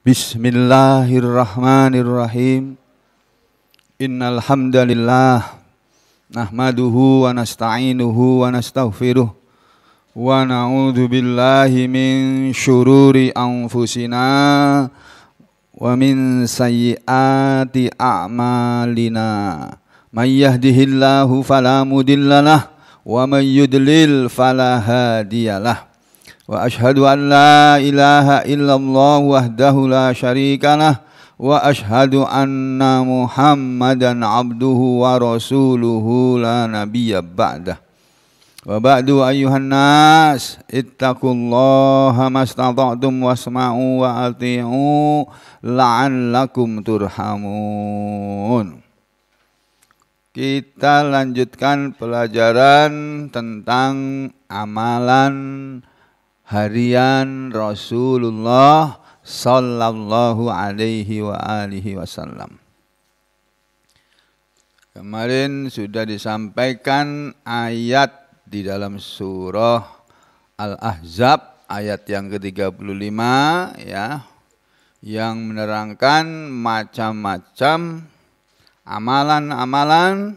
Bismillahirrahmanirrahim. Innal hamdalillah nahmaduhu wa nasta'inuhu wa nastaghfiruh wa na'udzu billahi min syururi anfusina wa min sayyiati a'malina. May yahdihillahu fala mudilla wa may yudlil fala hadiyalah. واشهد ان لا اله الا الله وحده لا شريك له واشهد ان محمدا عبده ورسوله لا نبي بعده وبعد ايها الناس اتقوا الله ما استطعتم واسمعوا واطيعوا لعلكم ترحمون Kita lanjutkan pelajaran tentang amalan harian Rasulullah sallallahu alaihi wa alihi wasallam. Kemarin sudah disampaikan ayat di dalam surah Al-Ahzab ayat yang ke-35 ya yang menerangkan macam-macam amalan-amalan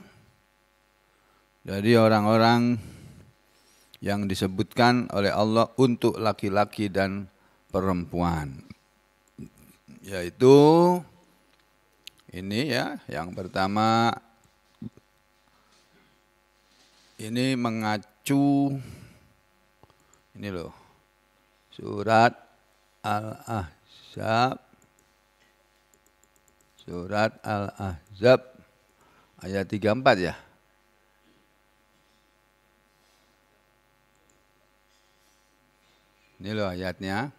dari orang-orang yang disebutkan oleh Allah untuk laki-laki dan perempuan. Yaitu ini ya, yang pertama ini mengacu ini loh. Surat Al-Ahzab Surat Al-Ahzab ayat 34 ya. Ini loh ayatnya.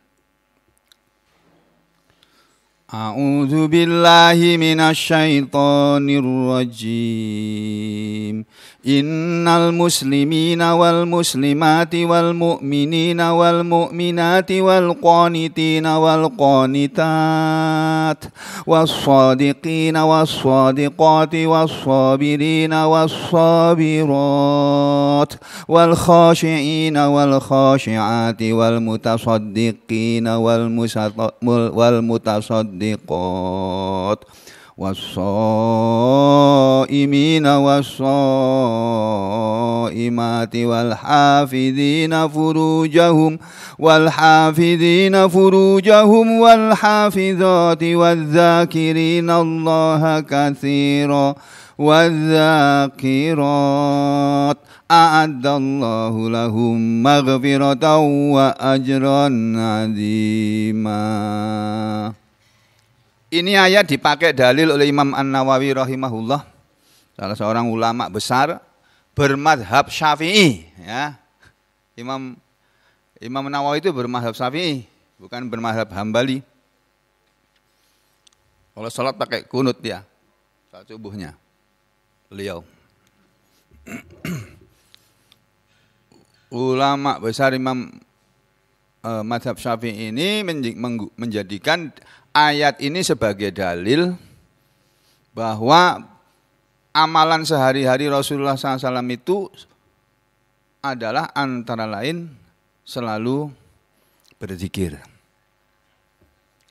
أعوذ بالله من الشيطان الرجيم إن المسلمين والمسلمات والمؤمنين والمؤمنات والقانتين والقانتات والصادقين والصادقات والصابرين والصابرات والخاشعين والخاشعات والمتصدقين والمتصدقين والصادقات والصائمين والصائمات والحافظين فروجهم والحافظين فروجهم والحافظات والذاكرين الله كثيرا والذاكرات أعد الله لهم مغفرة وأجرا عظيما Ini ayat dipakai dalil oleh Imam An-Nawawi rahimahullah, salah seorang ulama besar bermadhab Syafi'i, ya. Imam Imam Nawawi itu bermadhab Syafi'i, bukan bermadhab Hambali. Kalau sholat pakai kunut dia, saat subuhnya, beliau. Ulama besar Imam eh, Madhab Syafi'i ini menjadikan ayat ini sebagai dalil bahwa amalan sehari-hari Rasulullah SAW itu adalah antara lain selalu berzikir.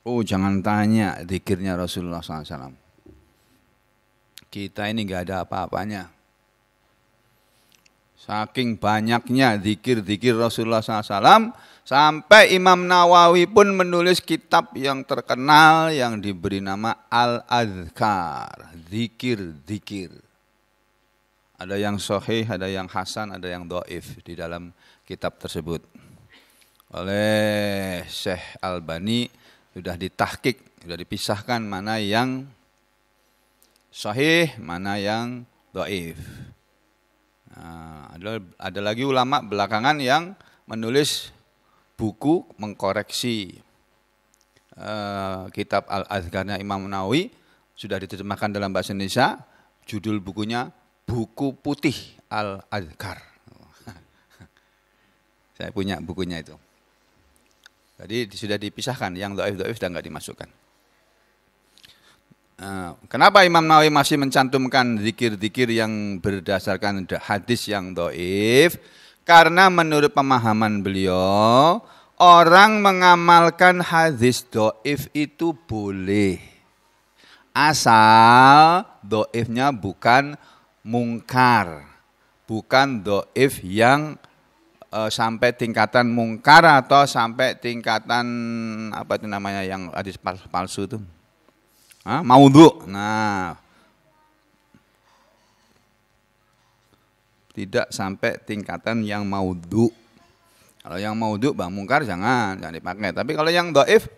Oh jangan tanya zikirnya Rasulullah SAW. Kita ini nggak ada apa-apanya. Saking banyaknya zikir-zikir Rasulullah SAW, Sampai Imam Nawawi pun menulis kitab yang terkenal yang diberi nama Al-Adhkar, zikir-zikir. Ada yang sahih, ada yang hasan, ada yang doif di dalam kitab tersebut. Oleh Syekh Albani sudah ditahkik, sudah dipisahkan mana yang sahih, mana yang doif. Nah, ada, ada lagi ulama belakangan yang menulis buku mengkoreksi uh, kitab Al-Azkarnya Imam Nawawi sudah diterjemahkan dalam bahasa Indonesia. Judul bukunya Buku Putih Al-Azkar. Saya punya bukunya itu. Jadi sudah dipisahkan, yang doif-doif sudah nggak dimasukkan. Uh, kenapa Imam Nawawi masih mencantumkan zikir-zikir yang berdasarkan hadis yang doif? Karena menurut pemahaman beliau, orang mengamalkan hadis doif itu boleh. Asal doifnya bukan mungkar. Bukan doif yang e, sampai tingkatan mungkar atau sampai tingkatan apa itu namanya yang hadis palsu itu. mau Maudhu. Nah, tidak sampai tingkatan yang maudhu. Kalau yang maudhu bang mungkar jangan, jangan dipakai. Tapi kalau yang doif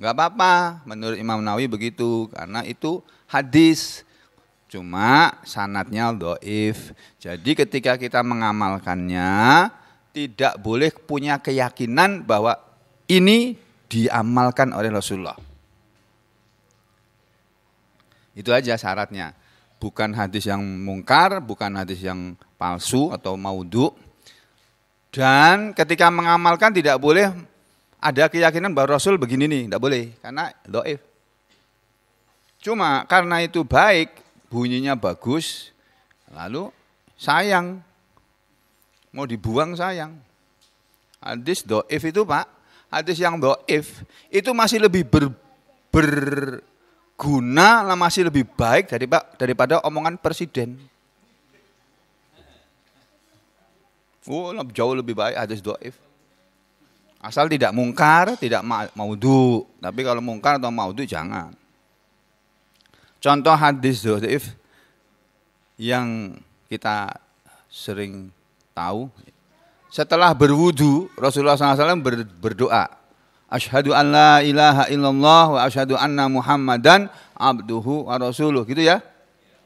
nggak apa-apa menurut Imam Nawawi begitu karena itu hadis cuma sanatnya doif jadi ketika kita mengamalkannya tidak boleh punya keyakinan bahwa ini diamalkan oleh Rasulullah itu aja syaratnya bukan hadis yang mungkar, bukan hadis yang palsu atau maudhu. Dan ketika mengamalkan tidak boleh ada keyakinan bahwa Rasul begini nih, tidak boleh karena doif. Cuma karena itu baik, bunyinya bagus, lalu sayang, mau dibuang sayang. Hadis doif itu pak, hadis yang doif itu masih lebih ber, ber guna masih lebih baik dari Pak daripada omongan presiden. Oh, jauh lebih baik hadis if Asal tidak mungkar, tidak maudhu. Tapi kalau mungkar atau maudhu jangan. Contoh hadis if yang kita sering tahu. Setelah berwudu, Rasulullah SAW berdoa. Ashadu an la ilaha illallah wa ashadu anna Muhammadan abduhu wa rasuluh gitu ya.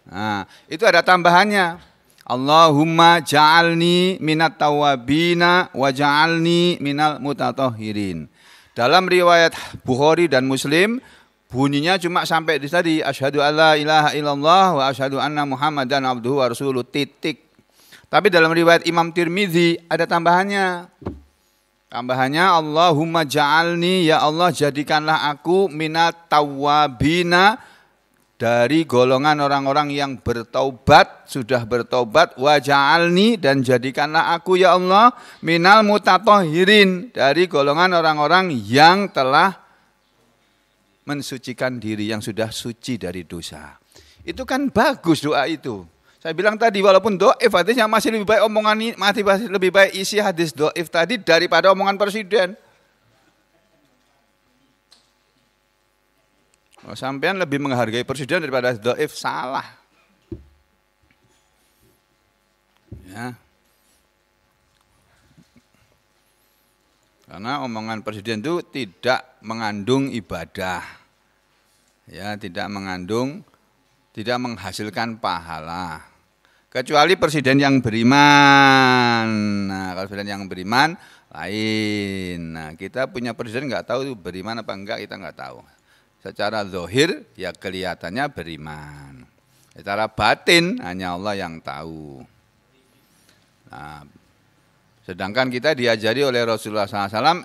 Nah, itu ada tambahannya. Allahumma ja'alni minat tawabina wa ja'alni minal mutatahhirin. Dalam riwayat Bukhari dan Muslim bunyinya cuma sampai di tadi an alla ilaha illallah wa ashadu anna Muhammadan abduhu wa rasuluh titik. Tapi dalam riwayat Imam Tirmizi ada tambahannya. Tambahannya Allahumma ja'alni ya Allah jadikanlah aku minat tawabina dari golongan orang-orang yang bertaubat, sudah bertaubat, wajalni dan jadikanlah aku ya Allah minal mutatohirin dari golongan orang-orang yang telah mensucikan diri, yang sudah suci dari dosa. Itu kan bagus doa itu. Saya bilang tadi walaupun doif hadisnya masih lebih baik omongan ini masih lebih baik isi hadis doif tadi daripada omongan presiden. Oh, sampean lebih menghargai presiden daripada doif salah. Ya. Karena omongan presiden itu tidak mengandung ibadah. Ya, tidak mengandung tidak menghasilkan pahala kecuali presiden yang beriman. Nah, kalau presiden yang beriman lain. Nah, kita punya presiden nggak tahu beriman apa enggak kita nggak tahu. Secara zohir ya kelihatannya beriman. Secara batin hanya Allah yang tahu. Nah, sedangkan kita diajari oleh Rasulullah SAW,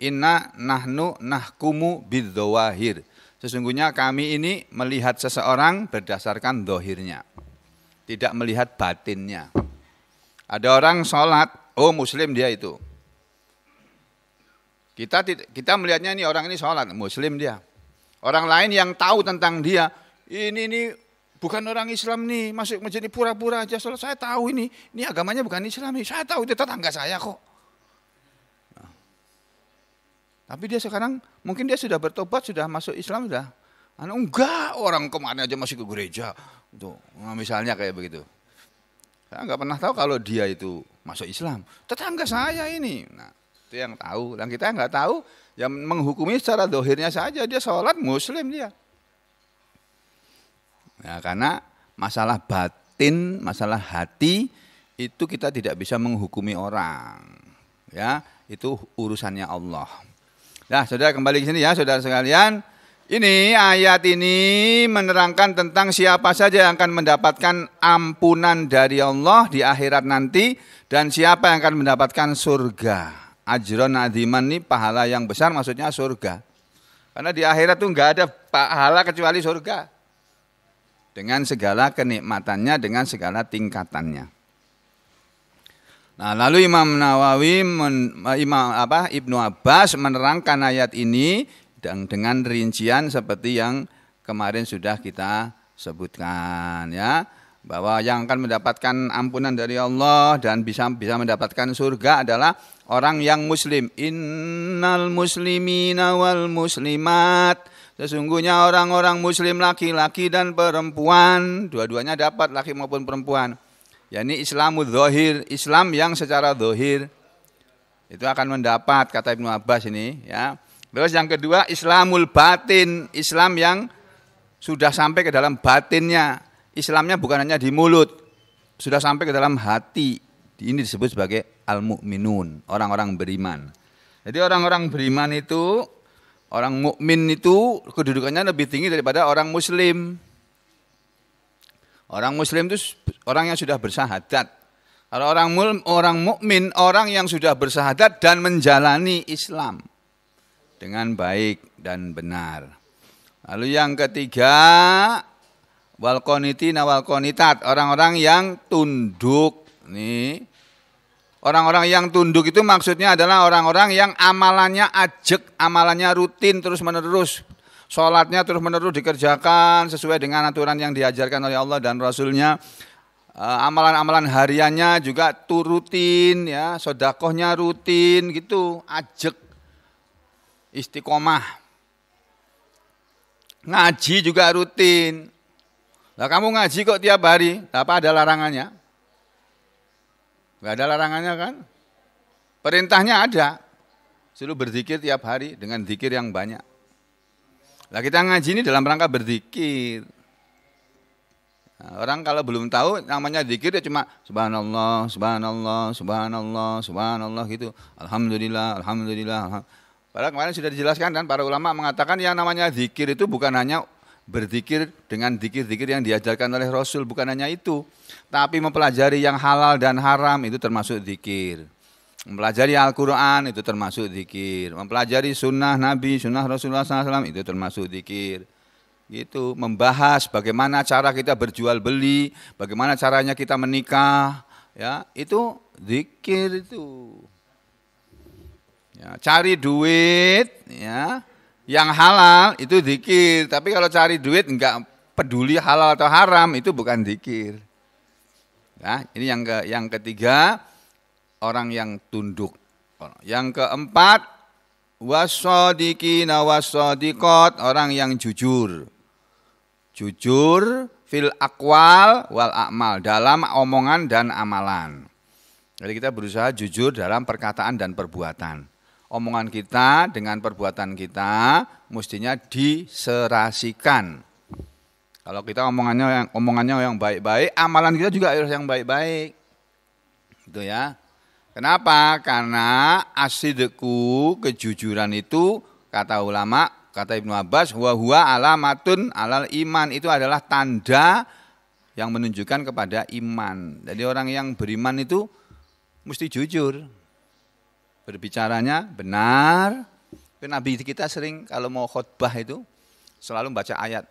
Inna nahnu nahkumu bidzawahir. Sesungguhnya kami ini melihat seseorang berdasarkan dohirnya tidak melihat batinnya. Ada orang sholat, oh muslim dia itu. Kita kita melihatnya ini orang ini sholat, muslim dia. Orang lain yang tahu tentang dia, ini ini bukan orang Islam nih, masuk menjadi pura-pura aja sholat. Saya tahu ini, ini agamanya bukan Islam, nih, saya tahu itu tetangga saya kok. Tapi dia sekarang mungkin dia sudah bertobat, sudah masuk Islam, sudah. Anu enggak orang kemana aja masih ke gereja, itu nah misalnya kayak begitu. Saya nggak pernah tahu kalau dia itu masuk Islam. Tetangga saya ini. Nah, itu yang tahu. Dan kita nggak tahu yang menghukumi secara dohirnya saja. Dia sholat muslim dia. Nah, karena masalah batin, masalah hati itu kita tidak bisa menghukumi orang. Ya, itu urusannya Allah. Nah, saudara kembali ke sini ya, saudara sekalian. Ini ayat ini menerangkan tentang siapa saja yang akan mendapatkan ampunan dari Allah di akhirat nanti dan siapa yang akan mendapatkan surga. Ajron adiman ini pahala yang besar maksudnya surga. Karena di akhirat tuh nggak ada pahala kecuali surga. Dengan segala kenikmatannya, dengan segala tingkatannya. Nah, lalu Imam Nawawi men, Imam apa Ibnu Abbas menerangkan ayat ini dan dengan rincian seperti yang kemarin sudah kita sebutkan ya bahwa yang akan mendapatkan ampunan dari Allah dan bisa bisa mendapatkan surga adalah orang yang muslim. Innal muslimina wal muslimat. Sesungguhnya orang-orang muslim laki-laki dan perempuan, dua-duanya dapat laki maupun perempuan. yakni islamu Zohir, Islam yang secara zohir itu akan mendapat kata Ibnu Abbas ini ya. Terus yang kedua Islamul batin, Islam yang sudah sampai ke dalam batinnya. Islamnya bukan hanya di mulut, sudah sampai ke dalam hati. Ini disebut sebagai al-mu'minun, orang-orang beriman. Jadi orang-orang beriman itu orang mukmin itu kedudukannya lebih tinggi daripada orang muslim. Orang muslim itu orang yang sudah bersahadat. orang orang mukmin orang yang sudah bersahadat dan menjalani Islam dengan baik dan benar. Lalu yang ketiga, walqanitina walqanitat, orang-orang yang tunduk. Nih, orang-orang yang tunduk itu maksudnya adalah orang-orang yang amalannya ajek, amalannya rutin terus-menerus. Sholatnya terus-menerus dikerjakan sesuai dengan aturan yang diajarkan oleh Allah dan Rasulnya. E, amalan-amalan hariannya juga turutin, ya, sodakohnya rutin gitu, ajek istiqomah. Ngaji juga rutin. Lah kamu ngaji kok tiap hari? Apa ada larangannya? Gak ada larangannya kan? Perintahnya ada. selalu berzikir tiap hari dengan zikir yang banyak. Lah kita ngaji ini dalam rangka berzikir. Nah, orang kalau belum tahu namanya zikir ya cuma subhanallah, subhanallah, subhanallah, subhanallah gitu. Alhamdulillah, alhamdulillah. alhamdulillah. Padahal kemarin sudah dijelaskan dan para ulama mengatakan yang namanya zikir itu bukan hanya berzikir dengan zikir-zikir yang diajarkan oleh Rasul bukan hanya itu, tapi mempelajari yang halal dan haram itu termasuk zikir. Mempelajari Al-Quran itu termasuk zikir. Mempelajari sunnah Nabi, sunnah Rasulullah SAW itu termasuk zikir. itu membahas bagaimana cara kita berjual beli, bagaimana caranya kita menikah, ya itu zikir itu. Ya, cari duit ya yang halal itu zikir, tapi kalau cari duit enggak peduli halal atau haram itu bukan zikir. Ya, ini yang ke yang ketiga orang yang tunduk. Yang keempat wasodiki nawasodikot orang yang jujur jujur fil akwal wal akmal dalam omongan dan amalan jadi kita berusaha jujur dalam perkataan dan perbuatan omongan kita dengan perbuatan kita mestinya diserasikan. Kalau kita omongannya yang omongannya yang baik-baik, amalan kita juga harus yang baik-baik. Gitu ya. Kenapa? Karena asidku kejujuran itu kata ulama, kata Ibnu Abbas, huwa huwa alamatun alal iman itu adalah tanda yang menunjukkan kepada iman. Jadi orang yang beriman itu mesti jujur berbicaranya benar. Nabi kita sering kalau mau khutbah itu selalu baca ayat.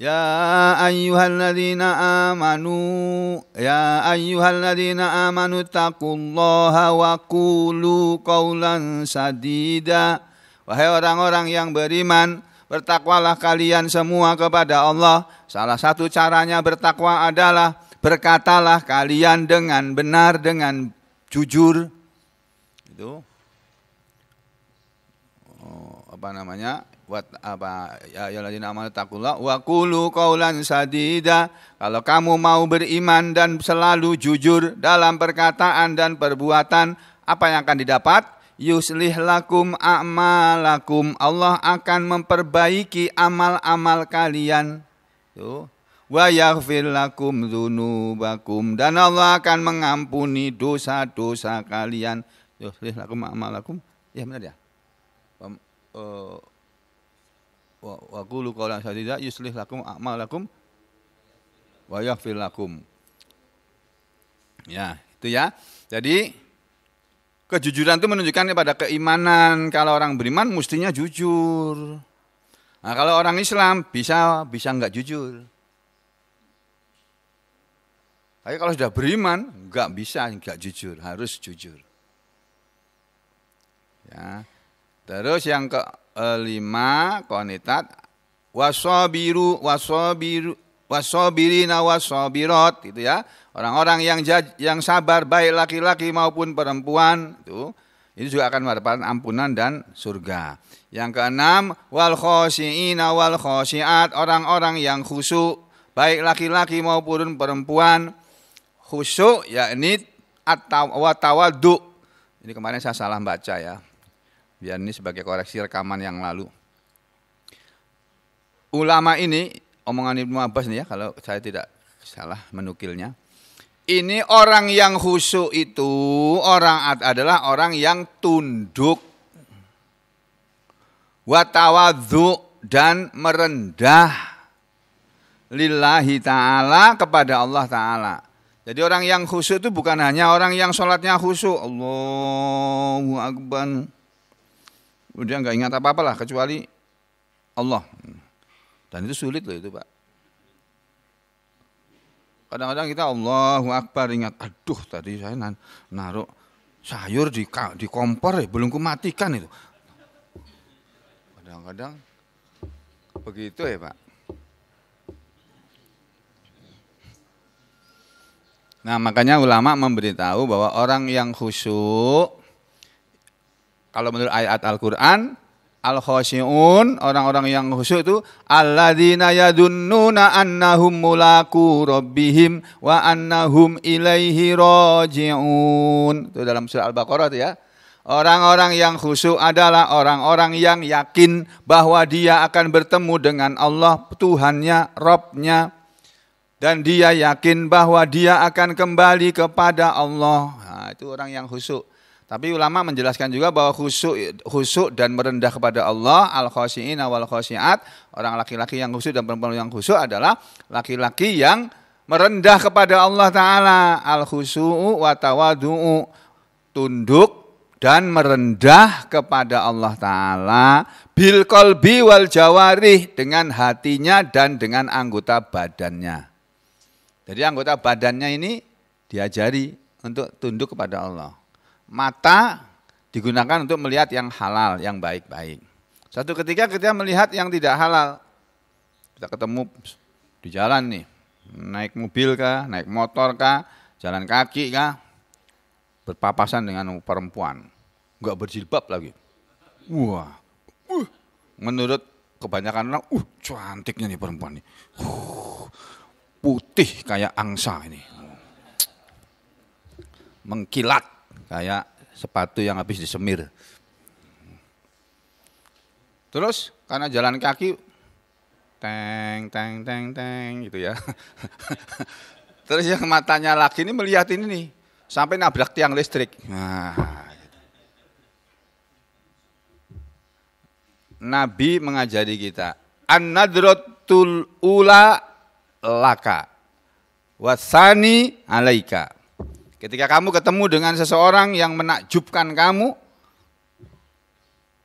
Ya ayyuhalladzina amanu ya ayyuhalladzina amanu taqullaha wa qulu qaulan sadida. Wahai orang-orang yang beriman, bertakwalah kalian semua kepada Allah. Salah satu caranya bertakwa adalah berkatalah kalian dengan benar dengan jujur. Itu apa namanya buat apa ya alladzina amanu takulah wa wakulu kaulan sadida kalau kamu mau beriman dan selalu jujur dalam perkataan dan perbuatan apa yang akan didapat yuslih lakum a'malakum Allah akan memperbaiki amal-amal kalian tuh wa yaghfir lakum bakum dan Allah akan mengampuni dosa-dosa kalian yuslih lakum a'malakum ya benar ya Eh, wa qulu qawlan sadida yuslih lakum a'malakum wa yaghfir lakum. Ya, itu ya. Jadi kejujuran itu menunjukkan kepada keimanan. Kalau orang beriman mestinya jujur. Nah, kalau orang Islam bisa bisa enggak jujur. Tapi kalau sudah beriman enggak bisa enggak jujur, harus jujur. Ya. Terus yang kelima eh, konitat wasobiru wasobiru wasobirina wasobirot gitu ya. Orang-orang yang jaj, yang sabar baik laki-laki maupun perempuan itu itu juga akan mendapatkan ampunan dan surga. Yang keenam wal khosiina wal khosiat orang-orang yang khusyuk baik laki-laki maupun perempuan khusyuk yakni atau watawaduk Ini kemarin saya salah baca ya Biar ini sebagai koreksi rekaman yang lalu. Ulama ini, omongan Ibnu Abbas nih ya, kalau saya tidak salah menukilnya. Ini orang yang khusyuk itu orang adalah orang yang tunduk watawadhu dan merendah lillahi ta'ala kepada Allah ta'ala. Jadi orang yang khusyuk itu bukan hanya orang yang sholatnya khusyuk. Allahu Akbar. Dia nggak ingat apa-apa lah kecuali Allah. Dan itu sulit loh itu Pak. Kadang-kadang kita Allahu Akbar ingat, aduh tadi saya naruh sayur di, di kompor ya, belum kumatikan itu. Kadang-kadang begitu ya Pak. Nah makanya ulama memberitahu bahwa orang yang khusyuk kalau menurut ayat Al-Quran, al khosyun orang-orang yang khusyuk itu alladzina yadunnuna annahum mulaku rabbihim wa annahum ilaihi rajiun. Itu dalam surah Al-Baqarah itu ya. Orang-orang yang khusyuk adalah orang-orang yang yakin bahwa dia akan bertemu dengan Allah Tuhannya, Robnya, dan dia yakin bahwa dia akan kembali kepada Allah. Nah, itu orang yang khusyuk. Tapi ulama menjelaskan juga bahwa khusuk dan merendah kepada Allah al khosiin awal khosiat orang laki-laki yang khusuk dan perempuan yang khusuk adalah laki-laki yang merendah kepada Allah taala al khusuu watawadu tunduk dan merendah kepada Allah taala bil kolbi wal jawarih dengan hatinya dan dengan anggota badannya. Jadi anggota badannya ini diajari untuk tunduk kepada Allah mata digunakan untuk melihat yang halal, yang baik-baik. Satu ketika kita melihat yang tidak halal. Kita ketemu di jalan nih, naik mobil kah, naik motor kah, jalan kaki kah, berpapasan dengan perempuan. Enggak berjilbab lagi. Wah, uh, menurut kebanyakan orang, uh cantiknya nih perempuan ini, Uh, putih kayak angsa ini. Mengkilat kayak sepatu yang habis disemir. Terus karena jalan kaki teng teng teng teng gitu ya. Terus yang matanya lagi ini melihat ini nih sampai nabrak tiang listrik. Nah. Gitu. Nabi mengajari kita an-nadratul ula laka wasani alaika Ketika kamu ketemu dengan seseorang yang menakjubkan kamu,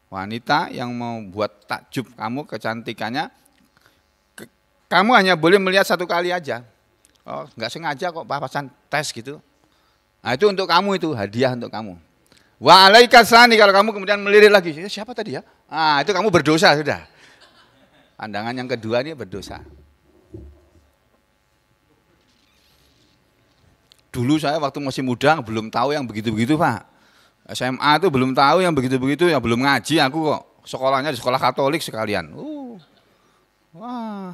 wanita yang mau buat takjub kamu kecantikannya, ke, kamu hanya boleh melihat satu kali aja. Oh, nggak sengaja kok papasan tes gitu. Nah itu untuk kamu itu hadiah untuk kamu. Wa alaikasani kalau kamu kemudian melirik lagi, ya, siapa tadi ya? Ah itu kamu berdosa sudah. Pandangan yang kedua ini berdosa. dulu saya waktu masih muda belum tahu yang begitu-begitu Pak. SMA itu belum tahu yang begitu-begitu, yang belum ngaji aku kok. Sekolahnya di sekolah Katolik sekalian. Uh. Wah.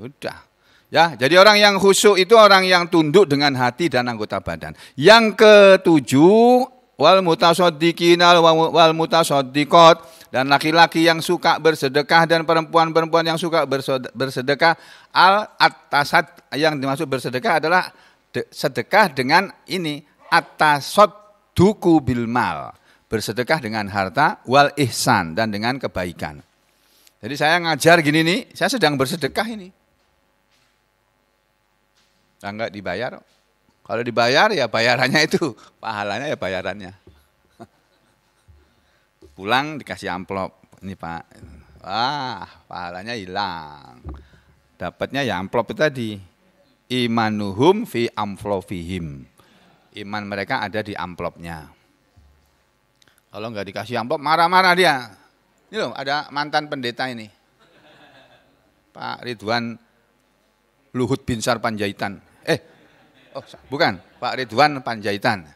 Udah. Ya, jadi orang yang khusyuk itu orang yang tunduk dengan hati dan anggota badan. Yang ketujuh wal al wal mutasaddiqat dan laki-laki yang suka bersedekah dan perempuan-perempuan yang suka bersedekah al atasat yang dimaksud bersedekah adalah de, sedekah dengan ini atas duku bilmal bersedekah dengan harta wal ihsan dan dengan kebaikan. Jadi saya ngajar gini nih, saya sedang bersedekah ini. Nah, enggak dibayar. Kalau dibayar ya bayarannya itu, pahalanya ya bayarannya. Pulang dikasih amplop, ini Pak. Wah, pahalanya hilang. Dapatnya ya amplop itu tadi imanuhum fi amflofihim. Iman mereka ada di amplopnya. Kalau nggak dikasih amplop, marah-marah dia. Ini loh, ada mantan pendeta ini. Pak Ridwan Luhut Binsar Panjaitan. Eh, oh bukan, Pak Ridwan Panjaitan.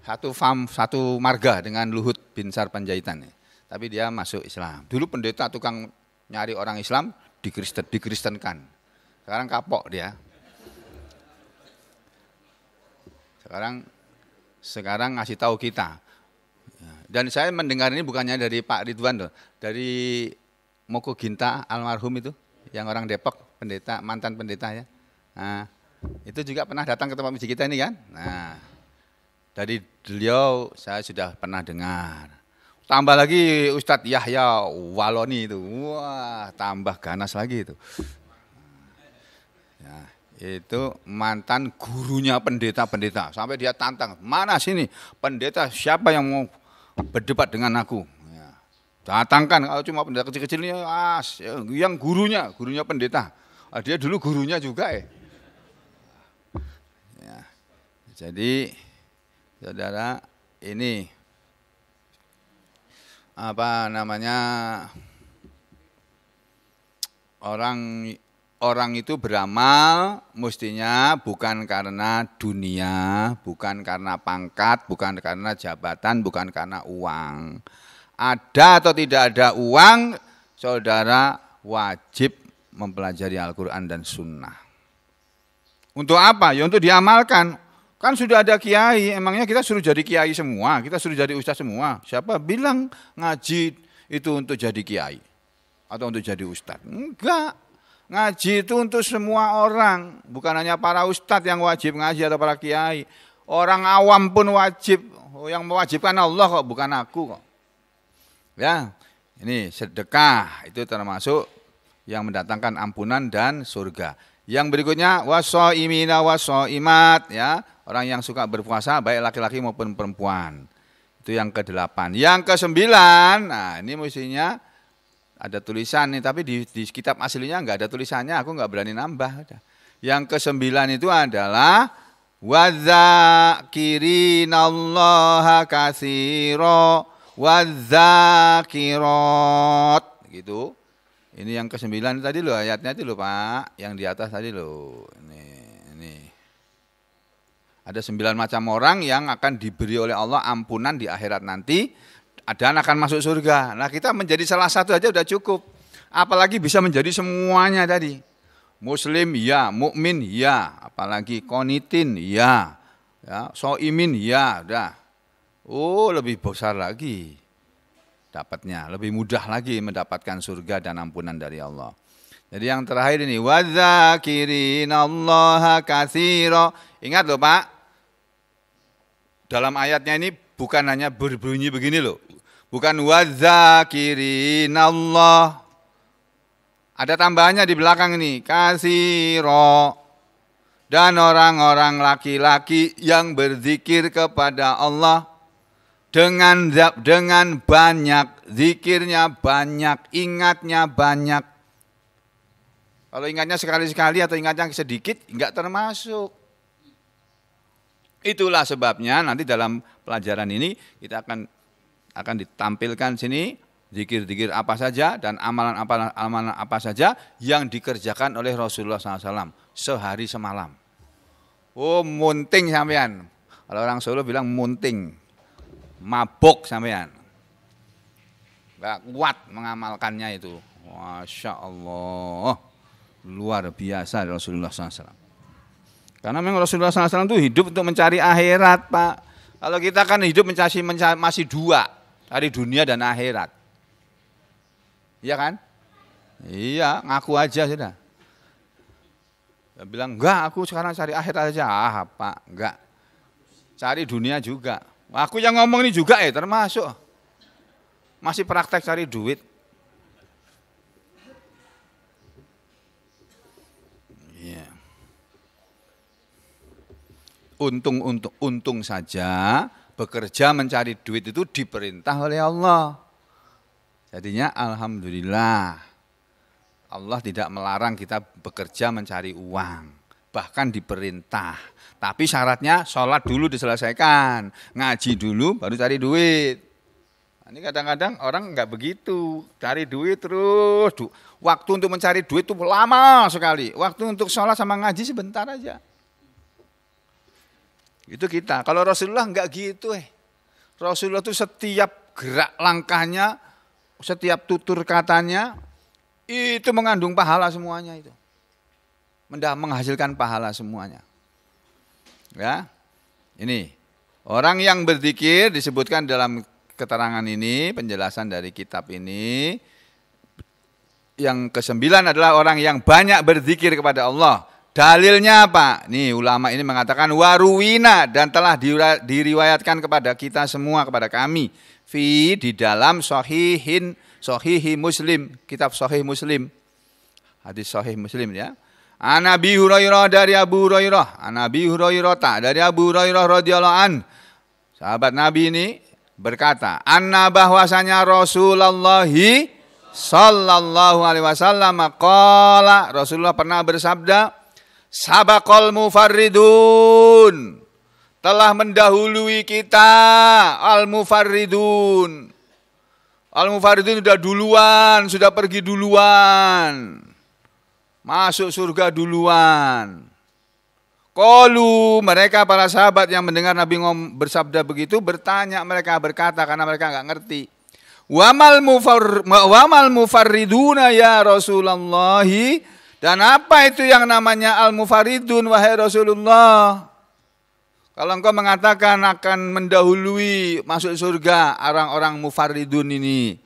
Satu fam, satu marga dengan Luhut Binsar Panjaitan. Tapi dia masuk Islam. Dulu pendeta tukang nyari orang Islam dikristen, dikristenkan. Sekarang kapok dia, Sekarang sekarang ngasih tahu kita. Dan saya mendengar ini bukannya dari Pak Ridwan loh, dari Moko Ginta almarhum itu yang orang Depok pendeta mantan pendeta ya. Nah, itu juga pernah datang ke tempat misi kita ini kan. Nah, dari beliau saya sudah pernah dengar. Tambah lagi Ustadz Yahya Waloni itu, wah tambah ganas lagi itu. Ya itu mantan gurunya pendeta-pendeta sampai dia tantang mana sini pendeta siapa yang mau berdebat dengan aku ya. datangkan kalau cuma pendeta kecil-kecilnya as yang gurunya gurunya pendeta ah, dia dulu gurunya juga eh. ya jadi saudara ini apa namanya orang orang itu beramal mestinya bukan karena dunia, bukan karena pangkat, bukan karena jabatan, bukan karena uang. Ada atau tidak ada uang, saudara wajib mempelajari Al-Quran dan Sunnah. Untuk apa? Ya untuk diamalkan. Kan sudah ada kiai, emangnya kita suruh jadi kiai semua, kita suruh jadi ustaz semua. Siapa bilang ngaji itu untuk jadi kiai atau untuk jadi ustaz? Enggak. Ngaji itu untuk semua orang, bukan hanya para ustadz yang wajib ngaji atau para kiai. Orang awam pun wajib, Oh, yang mewajibkan Allah kok, bukan aku kok. Ya, ini sedekah itu termasuk yang mendatangkan ampunan dan surga. Yang berikutnya waso imina waso imat, ya orang yang suka berpuasa baik laki-laki maupun perempuan. Itu yang ke delapan. Yang ke sembilan, nah ini mestinya ada tulisan nih, tapi di, di kitab aslinya nggak ada tulisannya, aku nggak berani nambah. Yang kesembilan itu adalah allah kasiro wazakirot Gitu Ini yang kesembilan tadi loh ayatnya itu loh pak Yang di atas tadi loh Ini, ini. Ada sembilan macam orang yang akan diberi oleh Allah ampunan di akhirat nanti dan akan masuk surga. Nah kita menjadi salah satu aja sudah cukup. Apalagi bisa menjadi semuanya tadi. Muslim ya, mukmin ya, apalagi konitin ya, ya soimin ya, udah. Oh lebih besar lagi dapatnya, lebih mudah lagi mendapatkan surga dan ampunan dari Allah. Jadi yang terakhir ini wadzakirin Allah Kasiro. Ingat loh Pak. Dalam ayatnya ini bukan hanya berbunyi begini loh. Bukan wazakirin Allah. Ada tambahannya di belakang ini. Kasiro. Dan orang-orang laki-laki yang berzikir kepada Allah dengan dengan banyak zikirnya banyak ingatnya banyak kalau ingatnya sekali-sekali atau ingatnya sedikit enggak termasuk itulah sebabnya nanti dalam pelajaran ini kita akan akan ditampilkan sini zikir-zikir apa saja dan amalan apa amalan apa saja yang dikerjakan oleh Rasulullah SAW sehari semalam. Oh munting sampean. Kalau orang Solo bilang munting, mabok sampean. Gak kuat mengamalkannya itu. Masya Allah, luar biasa Rasulullah SAW. Karena memang Rasulullah SAW itu hidup untuk mencari akhirat, Pak. Kalau kita kan hidup mencari, mencari masih dua, Hari dunia dan akhirat. Iya kan? Iya, ngaku aja sudah. Dia bilang, enggak aku sekarang cari akhirat aja. Ah, apa? Enggak. Cari dunia juga. Aku yang ngomong ini juga ya termasuk. Masih praktek cari duit. Iya. untung, untung saja bekerja mencari duit itu diperintah oleh Allah. Jadinya alhamdulillah. Allah tidak melarang kita bekerja mencari uang, bahkan diperintah. Tapi syaratnya sholat dulu diselesaikan, ngaji dulu baru cari duit. Nah, ini kadang-kadang orang nggak begitu, cari duit terus. Waktu untuk mencari duit itu lama sekali, waktu untuk sholat sama ngaji sebentar aja. Itu kita. Kalau Rasulullah enggak gitu. Eh. Rasulullah itu setiap gerak langkahnya, setiap tutur katanya, itu mengandung pahala semuanya itu. Mendah menghasilkan pahala semuanya. Ya. Ini orang yang berzikir disebutkan dalam keterangan ini, penjelasan dari kitab ini. Yang kesembilan adalah orang yang banyak berzikir kepada Allah. Dalilnya apa? Nih ulama ini mengatakan waruwina dan telah diriwayatkan kepada kita semua kepada kami fi di dalam sohihin sohihi Muslim, kitab sohih Muslim. Hadis sohih Muslim ya. Anabi Hurairah dari Abu Hurairah, Anabi Hurairah ta dari Abu Hurairah radhiyallahu an. Sahabat Nabi ini berkata, "Anna bahwasanya Rasulullah sallallahu alaihi wasallam qala Rasulullah pernah bersabda, Sabakol mufarridun telah mendahului kita al-mufarridun. Al-mufarridun sudah duluan, sudah pergi duluan. Masuk surga duluan. Kolu mereka para sahabat yang mendengar Nabi ngom bersabda begitu bertanya mereka berkata karena mereka nggak ngerti. Wamal mufar wamal mufarriduna ya Rasulullahi dan apa itu yang namanya al-mufaridun wahai Rasulullah? Kalau engkau mengatakan akan mendahului masuk surga orang-orang mufaridun ini.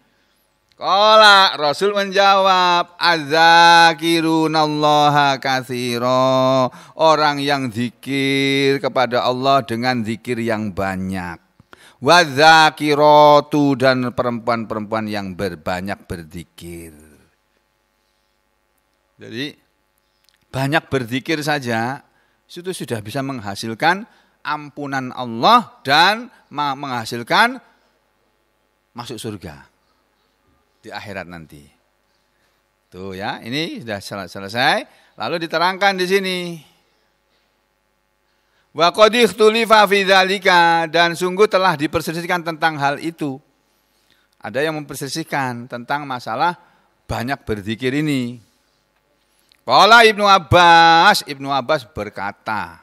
Kala Rasul menjawab, Azakirunallaha kathiro. Orang yang zikir kepada Allah dengan zikir yang banyak. Wazakirotu dan perempuan-perempuan yang berbanyak berzikir. Jadi banyak berzikir saja itu sudah bisa menghasilkan ampunan Allah dan menghasilkan masuk surga di akhirat nanti. Tuh ya, ini sudah selesai. Lalu diterangkan di sini. Wa dan sungguh telah diperselisihkan tentang hal itu. Ada yang memperselisihkan tentang masalah banyak berzikir ini. Pola Ibnu Abbas, Ibnu Abbas berkata,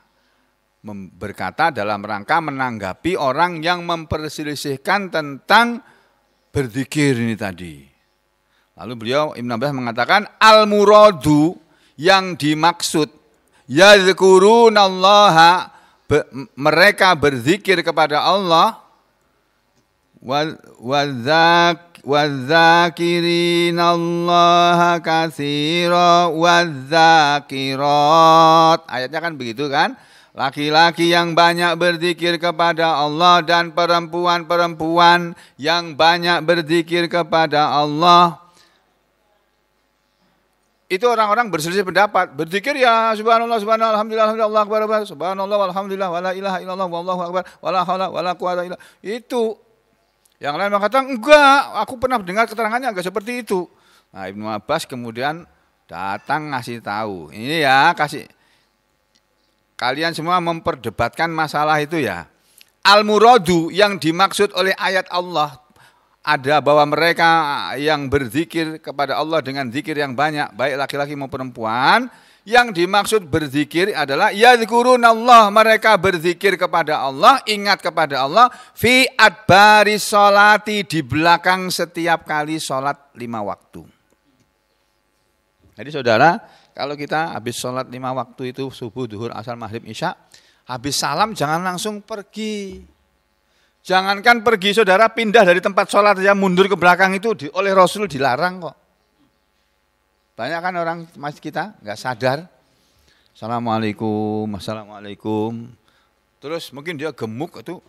berkata dalam rangka menanggapi orang yang memperselisihkan tentang berzikir ini tadi. Lalu beliau Ibnu Abbas mengatakan al-muradu yang dimaksud yazkurunallaha be, mereka berzikir kepada Allah wa zak, والذاكرين Allah كثيرا والذاكرات Ayatnya kan begitu kan? Laki-laki yang banyak berzikir kepada Allah dan perempuan-perempuan yang banyak berzikir kepada Allah. Itu orang-orang berselisih pendapat. Berzikir ya subhanallah subhanallah alhamdulillah alhamdulillah akbar, akbar subhanallah alhamdulillah wala ilaha illallah wallahu akbar wala haula wala quwata illa. Itu yang lain mengatakan, enggak, aku pernah dengar keterangannya enggak seperti itu. Nah, Ibnu Abbas kemudian datang ngasih tahu. Ini ya, kasih kalian semua memperdebatkan masalah itu ya. Al-muradu yang dimaksud oleh ayat Allah ada bahwa mereka yang berzikir kepada Allah dengan zikir yang banyak, baik laki-laki maupun perempuan, yang dimaksud berzikir adalah ya Allah mereka berzikir kepada Allah, ingat kepada Allah fi adbari solati di belakang setiap kali sholat lima waktu. Jadi saudara, kalau kita habis sholat lima waktu itu subuh, duhur, asal, maghrib, isya, habis salam jangan langsung pergi. Jangankan pergi saudara pindah dari tempat sholat yang mundur ke belakang itu oleh Rasul dilarang kok. Banyak kan orang masjid kita nggak sadar. Assalamualaikum, assalamualaikum. Terus mungkin dia gemuk itu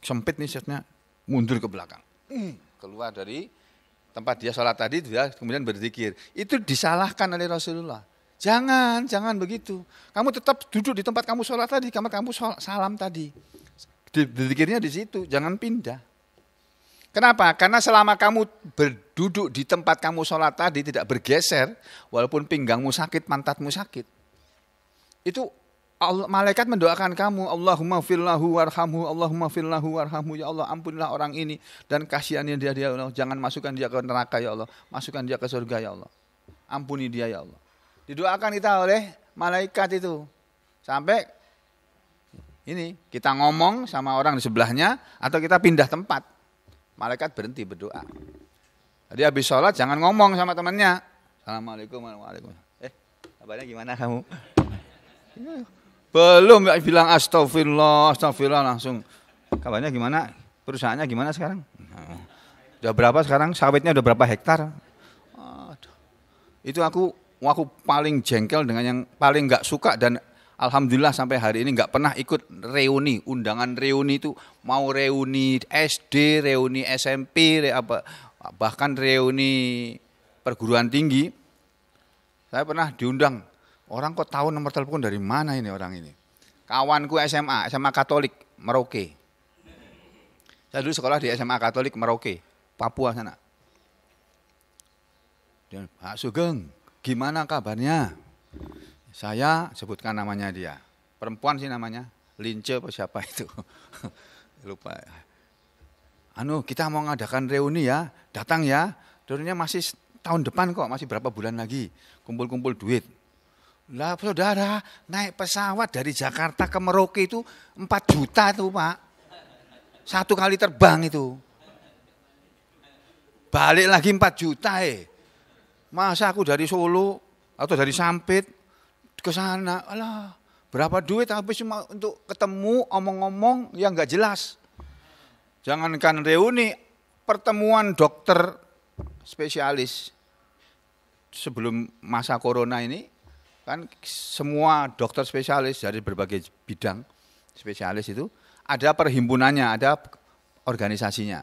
sempit nih setnya mundur ke belakang. Hmm, keluar dari tempat dia sholat tadi dia kemudian berzikir. Itu disalahkan oleh Rasulullah. Jangan, jangan begitu. Kamu tetap duduk di tempat kamu sholat tadi, kamar kamu sholat, salam tadi. Berzikirnya di situ, jangan pindah. Kenapa? Karena selama kamu berduduk di tempat kamu sholat tadi tidak bergeser, walaupun pinggangmu sakit, pantatmu sakit, itu malaikat mendoakan kamu, Allahumma fillahu warhamhu, Allahumma fillahu warhamhu, ya Allah ampunilah orang ini dan kasihani dia dia ya Allah, jangan masukkan dia ke neraka ya Allah, masukkan dia ke surga ya Allah. Ampuni dia ya Allah. Didoakan kita oleh malaikat itu. Sampai ini kita ngomong sama orang di sebelahnya atau kita pindah tempat malaikat berhenti berdoa. Jadi habis sholat jangan ngomong sama temannya. Assalamualaikum warahmatullahi Eh, kabarnya gimana kamu? Belum ya, bilang astagfirullah, astagfirullah langsung. Kabarnya gimana? Perusahaannya gimana sekarang? Udah berapa sekarang? Sawitnya udah berapa hektar? Itu aku aku paling jengkel dengan yang paling nggak suka dan Alhamdulillah sampai hari ini nggak pernah ikut reuni, undangan reuni itu mau reuni SD, reuni SMP, re apa bahkan reuni perguruan tinggi. Saya pernah diundang. Orang kok tahu nomor telepon dari mana ini orang ini? Kawanku SMA, SMA Katolik Merauke. Saya dulu sekolah di SMA Katolik Merauke, Papua sana. Dan Pak Sugeng, gimana kabarnya? Saya sebutkan namanya dia. Perempuan sih namanya, Lince apa siapa itu. Lupa. Anu, kita mau ngadakan reuni ya, datang ya. Reuninya masih tahun depan kok, masih berapa bulan lagi. Kumpul-kumpul duit. Lah saudara, naik pesawat dari Jakarta ke Merauke itu 4 juta tuh Pak. Satu kali terbang itu. Balik lagi 4 juta eh. Masa aku dari Solo atau dari Sampit ke sana, alah berapa duit habis cuma untuk ketemu omong-omong yang nggak jelas. Jangankan reuni, pertemuan dokter spesialis sebelum masa corona ini kan semua dokter spesialis dari berbagai bidang spesialis itu ada perhimpunannya, ada organisasinya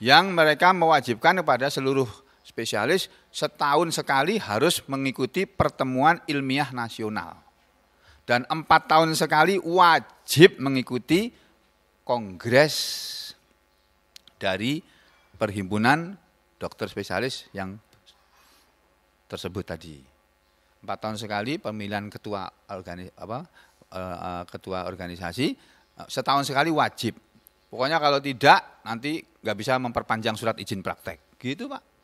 yang mereka mewajibkan kepada seluruh spesialis setahun sekali harus mengikuti pertemuan ilmiah nasional. Dan empat tahun sekali wajib mengikuti kongres dari perhimpunan dokter spesialis yang tersebut tadi. Empat tahun sekali pemilihan ketua organis apa eh, eh, ketua organisasi eh, setahun sekali wajib. Pokoknya kalau tidak nanti nggak bisa memperpanjang surat izin praktek. Gitu pak.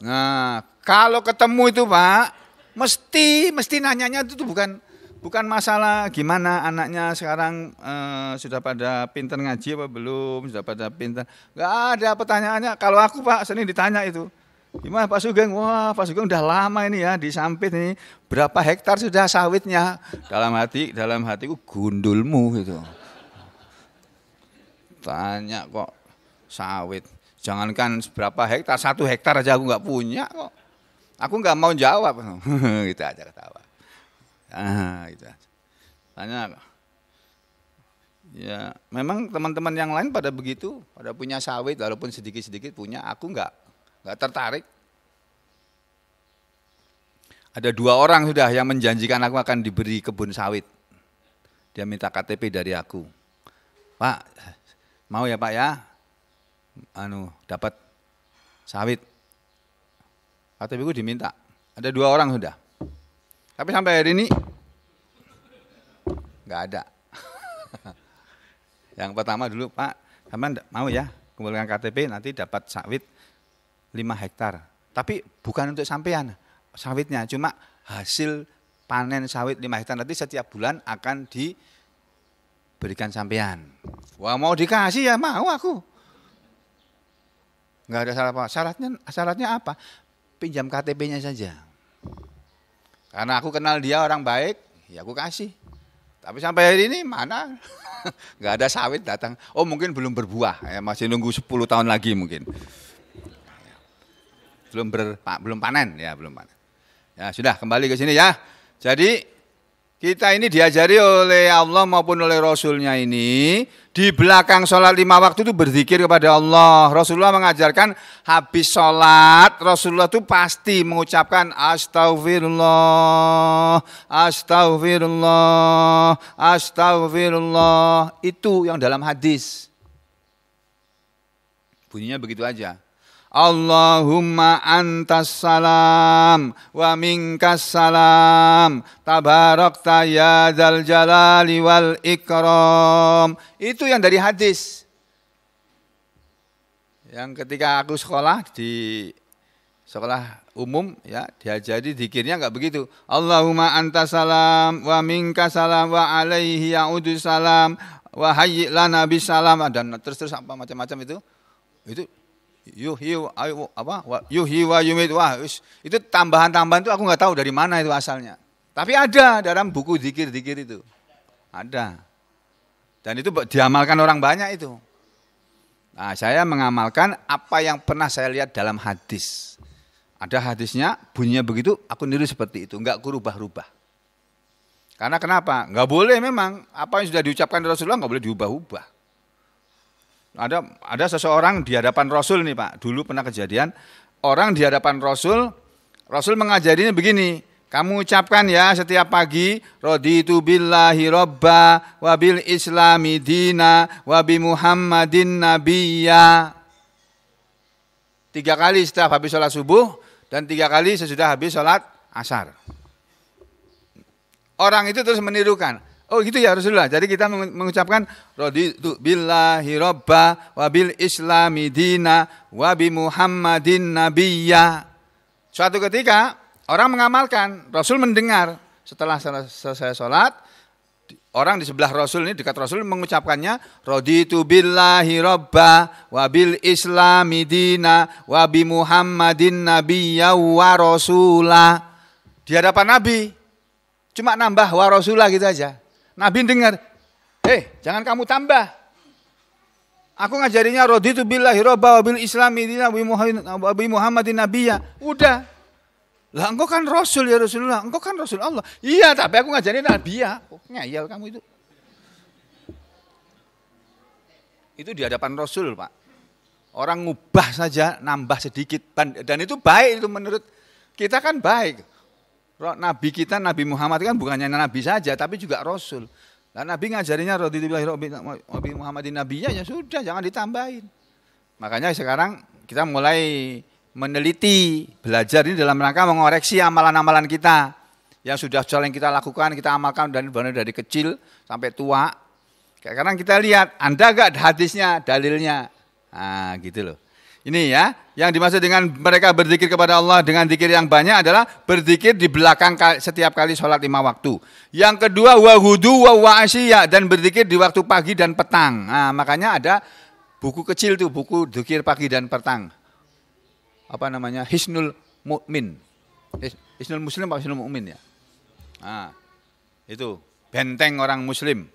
Nah, kalau ketemu itu Pak, mesti mesti nanyanya itu tuh bukan bukan masalah gimana anaknya sekarang eh, sudah pada pinter ngaji apa belum, sudah pada pinter. Enggak ada pertanyaannya. Kalau aku Pak sering ditanya itu. Gimana Pak Sugeng? Wah Pak Sugeng udah lama ini ya di samping ini. Berapa hektar sudah sawitnya? Dalam hati, dalam hatiku gundulmu gitu. Tanya kok sawit. Jangankan seberapa hektar, satu hektar aja aku nggak punya kok. Aku nggak mau jawab, gitu aja ketawa. Ah, gitu aja. Tanya, ya memang teman-teman yang lain pada begitu, pada punya sawit walaupun sedikit-sedikit punya, aku nggak nggak tertarik. Ada dua orang sudah yang menjanjikan aku akan diberi kebun sawit. Dia minta KTP dari aku. Pak, mau ya Pak ya? anu dapat sawit. KTP ku diminta. Ada dua orang sudah. Tapi sampai hari ini nggak ada. Yang pertama dulu Pak, sama mau ya kumpulkan KTP nanti dapat sawit 5 hektar. Tapi bukan untuk sampean sawitnya, cuma hasil panen sawit 5 hektar nanti setiap bulan akan diberikan sampean. Wah mau dikasih ya mau aku nggak ada syarat apa. Syaratnya syaratnya apa? Pinjam KTP-nya saja. Karena aku kenal dia orang baik, ya aku kasih. Tapi sampai hari ini mana? Nggak ada sawit datang. Oh mungkin belum berbuah, ya, masih nunggu 10 tahun lagi mungkin. Belum ber, belum panen ya, belum panen. Ya sudah kembali ke sini ya. Jadi kita ini diajari oleh Allah maupun oleh Rasulnya ini di belakang sholat lima waktu itu berzikir kepada Allah. Rasulullah mengajarkan habis sholat Rasulullah itu pasti mengucapkan Astaghfirullah, Astaghfirullah, Astaghfirullah. Itu yang dalam hadis. Bunyinya begitu aja. Allahumma antas salam wa minkas salam tabarakta ya dal jalali wal ikram. Itu yang dari hadis. Yang ketika aku sekolah di sekolah umum ya diajari dikirnya enggak begitu. Allahumma antas salam wa minkas salam wa alaihi ya'udu salam wa hayyi lana bisalam dan terus-terus apa macam-macam itu. Itu Yuhiu, ayo apa yuhi wa yumit wah itu tambahan-tambahan itu aku nggak tahu dari mana itu asalnya tapi ada dalam buku zikir-zikir itu ada dan itu diamalkan orang banyak itu nah saya mengamalkan apa yang pernah saya lihat dalam hadis ada hadisnya bunyinya begitu aku niru seperti itu nggak aku rubah-rubah karena kenapa nggak boleh memang apa yang sudah diucapkan Rasulullah nggak boleh diubah-ubah ada ada seseorang di hadapan Rasul nih Pak. Dulu pernah kejadian orang di hadapan Rasul, Rasul mengajarinya begini. Kamu ucapkan ya setiap pagi raditu billahi robba wabil islami dina wabi muhammadin nabiyya. Tiga kali setelah habis sholat subuh dan tiga kali sesudah habis sholat asar. Orang itu terus menirukan. Oh gitu ya Rasulullah. Jadi kita mengucapkan raditu billahi robba wabil islami dina wabi muhammadin nabiya. Suatu ketika orang mengamalkan, Rasul mendengar setelah selesai sholat, orang di sebelah Rasul ini dekat Rasul mengucapkannya raditu billahi robba wabil islami dina wabi muhammadin nabiya wa rasulah. Di hadapan Nabi, cuma nambah wa rasulah gitu aja Nabi dengar, hei jangan kamu tambah. Aku ngajarinya roditu billahi robba wa bil islami dina Nabi Muhammadin nabiyya. Udah. Lah engkau kan rasul ya Rasulullah, engkau kan rasul Allah. Iya, tapi aku ngajarin nabiyya. Oh, ngayal kamu itu. Itu di hadapan Rasul, Pak. Orang ngubah saja, nambah sedikit. Dan itu baik itu menurut kita kan baik. Nabi kita Nabi Muhammad kan bukan hanya nabi saja tapi juga rasul. Nah Nabi ngajarinya radhiyallahu Nabi Muhammadin Nabinya ya sudah jangan ditambahin. Makanya sekarang kita mulai meneliti, belajar ini dalam rangka mengoreksi amalan-amalan kita yang sudah jalan kita lakukan, kita amalkan dan benar dari kecil sampai tua. Sekarang kita lihat, Anda gak hadisnya, dalilnya. Ah gitu loh. Ini ya, yang dimaksud dengan mereka berzikir kepada Allah dengan zikir yang banyak adalah berzikir di belakang setiap kali sholat lima waktu. Yang kedua wahudu wa dan berzikir di waktu pagi dan petang. Nah, makanya ada buku kecil tuh, buku zikir pagi dan petang. Apa namanya? Hisnul mu'min, Hisnul Muslim apa Hisnul Mukmin ya? Nah, itu benteng orang muslim.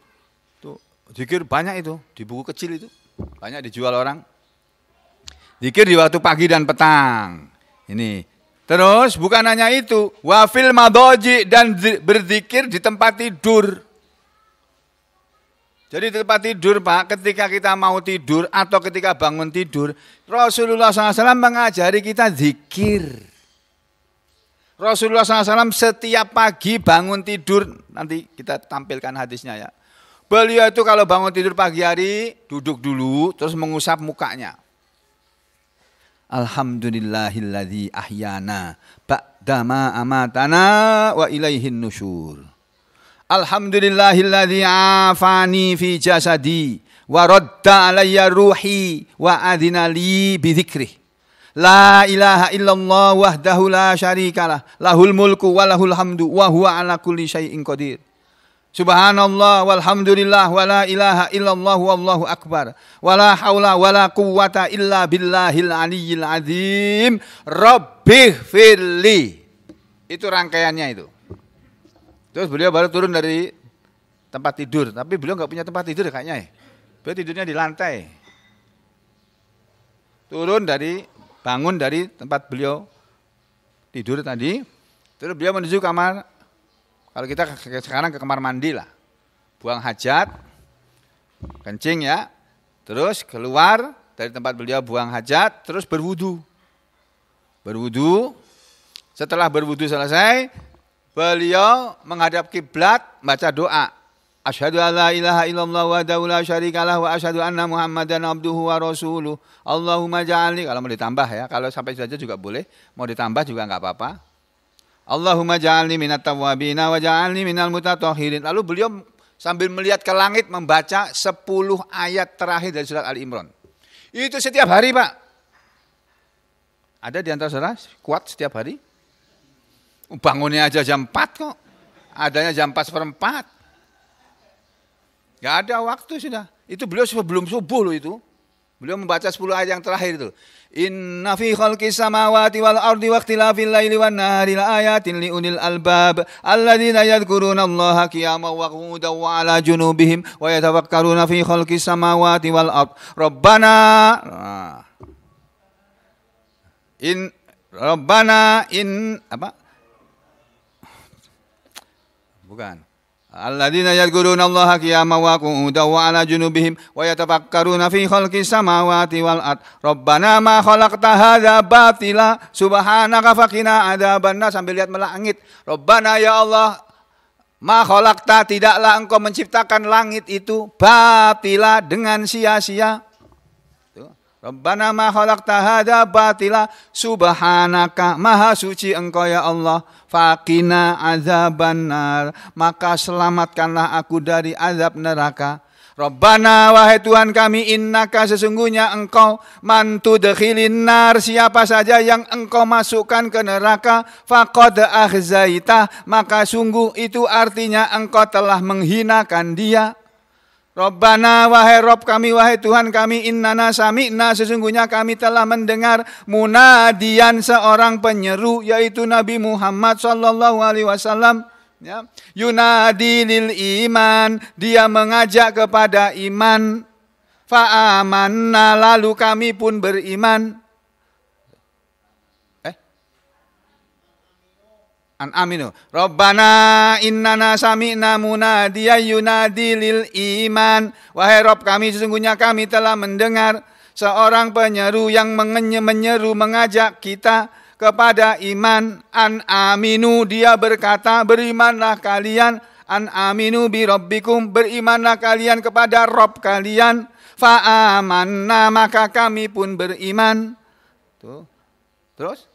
tuh zikir banyak itu di buku kecil itu. Banyak dijual orang. Zikir di waktu pagi dan petang. Ini. Terus bukan hanya itu, wafil madoji dan berzikir di tempat tidur. Jadi tempat tidur Pak, ketika kita mau tidur atau ketika bangun tidur, Rasulullah SAW mengajari kita zikir. Rasulullah SAW setiap pagi bangun tidur, nanti kita tampilkan hadisnya ya. Beliau itu kalau bangun tidur pagi hari, duduk dulu, terus mengusap mukanya. Alhamdulillahilladzi ahyana ba'dama amatana wa ilaihin nusyur. Alhamdulillahilladzi afani fi jasadi wa radda alayya ruhi wa adina li bi La ilaha illallah wahdahu la syarikalah lahul mulku wa lahul hamdu wa huwa ala kulli syai'in qadir. Subhanallah walhamdulillah wala ilaha illallah wallahu akbar. Wala haula wala quwata illa billahil aliyil azim. Rabbih firli. Itu rangkaiannya itu. Terus beliau baru turun dari tempat tidur, tapi beliau nggak punya tempat tidur kayaknya ya. Beliau tidurnya di lantai. Turun dari bangun dari tempat beliau tidur tadi, terus beliau menuju kamar kalau kita sekarang ke kamar mandi lah. Buang hajat, kencing ya. Terus keluar dari tempat beliau buang hajat, terus berwudu. Berwudu. Setelah berwudu selesai, beliau menghadap kiblat baca doa. Asyhadu alla ilaha illallah wa daula syarikalah wa asyhadu anna muhammadan abduhu wa rasuluh. Allahumma ja'alni. Kalau mau ditambah ya, kalau sampai saja juga boleh. Mau ditambah juga enggak apa-apa. Allahumma ja'alni minat tawabina wa ja'alni minal mutatohirin. Lalu beliau sambil melihat ke langit membaca 10 ayat terakhir dari surat Ali Imran. Itu setiap hari, Pak. Ada di antara saudara kuat setiap hari? Bangunnya aja jam 4 kok. Adanya jam 4 seperempat. Gak ada waktu sudah. Itu beliau sebelum subuh loh itu. Beliau membaca 10 ayat yang terakhir itu. Inna fi khalqis samawati wal ardi wa ikhtilafil laili wan nahari la ayatin li ulil albab alladziina yadhkuruna Allaha qiyaman wa qu'udan wa 'ala junubihim wa yatafakkaruna fi khalqis samawati wal ard Rabbana in Rabbana in apa Bukan الذين يذكرون الله قياما وقعودا وعلى جنوبهم ويتفكرون في خلق السماوات والأرض ربنا ما خلقت هذا باطلا سبحانك فقنا عذاب النار sambil lihat melangit Rabbana ya Allah ma khalaqta tidaklah engkau menciptakan langit itu batila dengan sia-sia Rabbana ma khalaqta hadza batila subhanaka maha suci engkau ya Allah faqina azabannar maka selamatkanlah aku dari azab neraka Rabbana wahai Tuhan kami innaka sesungguhnya engkau mantu dekhilin nar siapa saja yang engkau masukkan ke neraka faqad ahzaitah maka sungguh itu artinya engkau telah menghinakan dia Robbana wahai Rob kami wahai Tuhan kami innana sami'na sesungguhnya kami telah mendengar munadian seorang penyeru yaitu Nabi Muhammad sallallahu alaihi wasallam ya yunadi lil iman dia mengajak kepada iman fa'amanna lalu kami pun beriman aminu Rabbana innana sami'na munadiya yunadi lil iman. Wahai Rob kami, sesungguhnya kami telah mendengar seorang penyeru yang menyeru mengajak kita kepada iman. An aminu, dia berkata, berimanlah kalian. An aminu bi rabbikum, berimanlah kalian kepada Rob kalian. Fa'amanna, maka kami pun beriman. Tuh. Terus?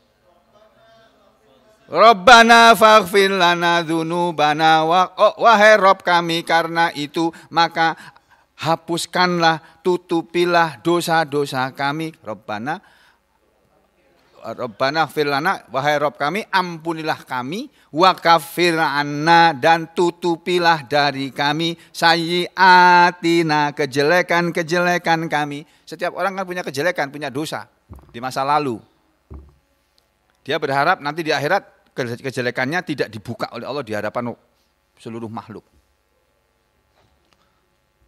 Rabbana faghfir lana dzunubana wa oh, wahai Rob kami karena itu maka hapuskanlah tutupilah dosa-dosa kami Rabbana Rabbana lana wahai Rob kami ampunilah kami wa kafir anna dan tutupilah dari kami sayiatina kejelekan-kejelekan kami setiap orang kan punya kejelekan punya dosa di masa lalu dia berharap nanti di akhirat kejelekannya tidak dibuka oleh Allah di hadapan seluruh makhluk.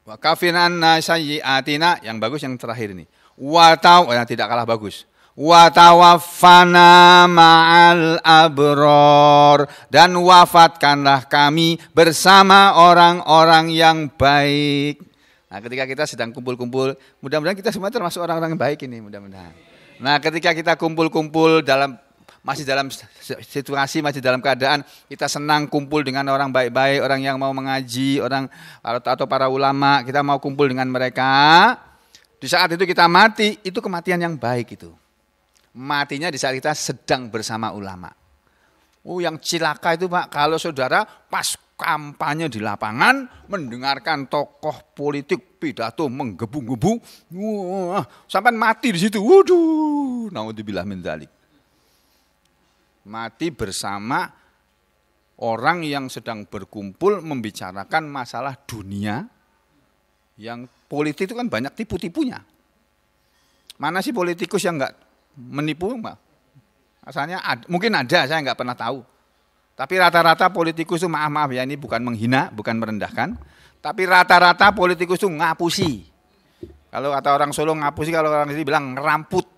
Wa kafinanna sayyi'atina yang bagus yang terakhir ini. Wa taw oh, yang tidak kalah bagus. Wa tawaffana ma'al abror dan wafatkanlah kami bersama orang-orang yang baik. Nah, ketika kita sedang kumpul-kumpul, mudah-mudahan kita semua termasuk orang-orang yang baik ini, mudah-mudahan. Nah, ketika kita kumpul-kumpul dalam masih dalam situasi, masih dalam keadaan kita senang kumpul dengan orang baik-baik, orang yang mau mengaji, orang atau para ulama, kita mau kumpul dengan mereka. Di saat itu kita mati, itu kematian yang baik itu. Matinya di saat kita sedang bersama ulama. Oh, yang cilaka itu Pak, kalau saudara pas kampanye di lapangan, mendengarkan tokoh politik pidato menggebu-gebu, wah, sampai mati di situ. Waduh, naudzubillah min dzalik mati bersama orang yang sedang berkumpul membicarakan masalah dunia yang politik itu kan banyak tipu-tipunya. Mana sih politikus yang enggak menipu? mbak? Asalnya ada, mungkin ada, saya enggak pernah tahu. Tapi rata-rata politikus itu maaf-maaf ya ini bukan menghina, bukan merendahkan. Tapi rata-rata politikus itu ngapusi. Kalau kata orang Solo ngapusi, kalau orang sini bilang ngeramput.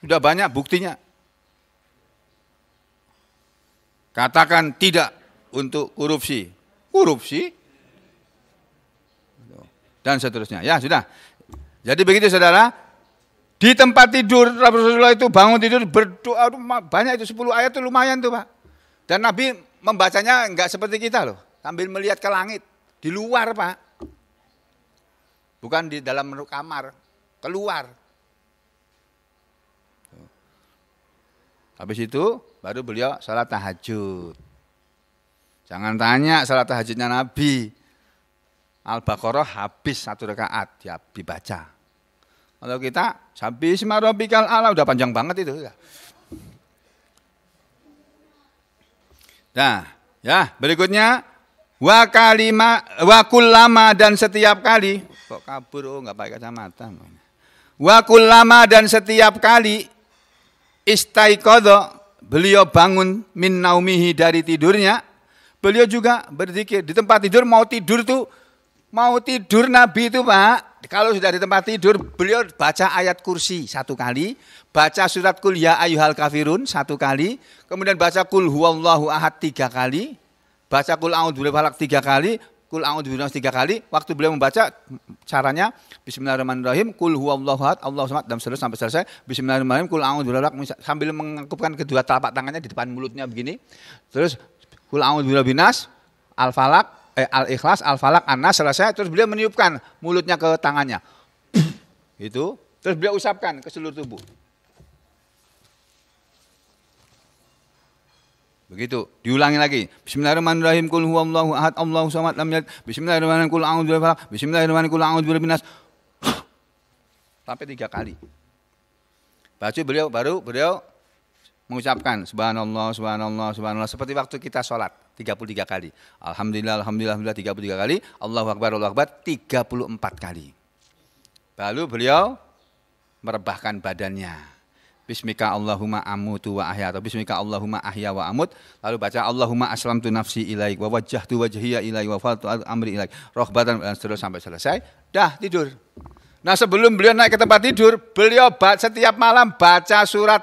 Sudah banyak buktinya. Katakan tidak untuk korupsi. Korupsi? Dan seterusnya. Ya sudah. Jadi begitu saudara, di tempat tidur Rasulullah itu bangun tidur berdoa banyak itu 10 ayat itu lumayan tuh Pak. Dan Nabi membacanya enggak seperti kita loh, sambil melihat ke langit, di luar Pak. Bukan di dalam kamar, keluar. Habis itu baru beliau salat tahajud. Jangan tanya salat tahajudnya Nabi. Al-Baqarah habis satu rakaat ya dibaca. Kalau kita habis marobikal Allah udah panjang banget itu. Ya. Nah, ya berikutnya wa kalima wa kullama dan setiap kali kok kabur oh nggak pakai kacamata. Wa kullama dan setiap kali istaiqadha beliau bangun min naumihi dari tidurnya beliau juga berzikir di tempat tidur mau tidur tuh mau tidur nabi itu Pak kalau sudah di tempat tidur beliau baca ayat kursi satu kali baca surat kul ya ayuhal kafirun satu kali kemudian baca kul huwallahu ahad tiga kali baca kul a'udzu tiga kali kul a'udzubillah tiga kali. Waktu beliau membaca caranya bismillahirrahmanirrahim kul huwallahu ahad Allahu samad dan seterusnya sampai selesai. Bismillahirrahmanirrahim kul a'udzubillah sambil mengangkupkan kedua telapak tangannya di depan mulutnya begini. Terus kul a'udzubillah binas al falak eh, al ikhlas al falak anas selesai terus beliau meniupkan mulutnya ke tangannya. itu terus beliau usapkan ke seluruh tubuh. Begitu. Diulangi lagi. Bismillahirrahmanirrahim. Kul huwallahu ahad. Allahu samad. Lam yalid. Bismillahirrahmanirrahim. Kul a'udzu birabbil falaq. Bismillahirrahmanirrahim. Kul a'udzu birabbin nas. Sampai tiga kali. Baca beliau baru beliau mengucapkan subhanallah subhanallah subhanallah seperti waktu kita sholat 33 kali. Alhamdulillah alhamdulillah alhamdulillah 33 kali. Allahu akbar Allahu akbar 34 kali. Lalu beliau merebahkan badannya bismika Allahumma amutu wa ahya atau bismika Allahumma ahya wa amut lalu baca Allahumma tu nafsi ilaik wa wajah tu wajhiya ilaik wa fatu amri ilaik rohbatan dan eh, seterusnya sampai selesai dah tidur nah sebelum beliau naik ke tempat tidur beliau setiap malam baca surat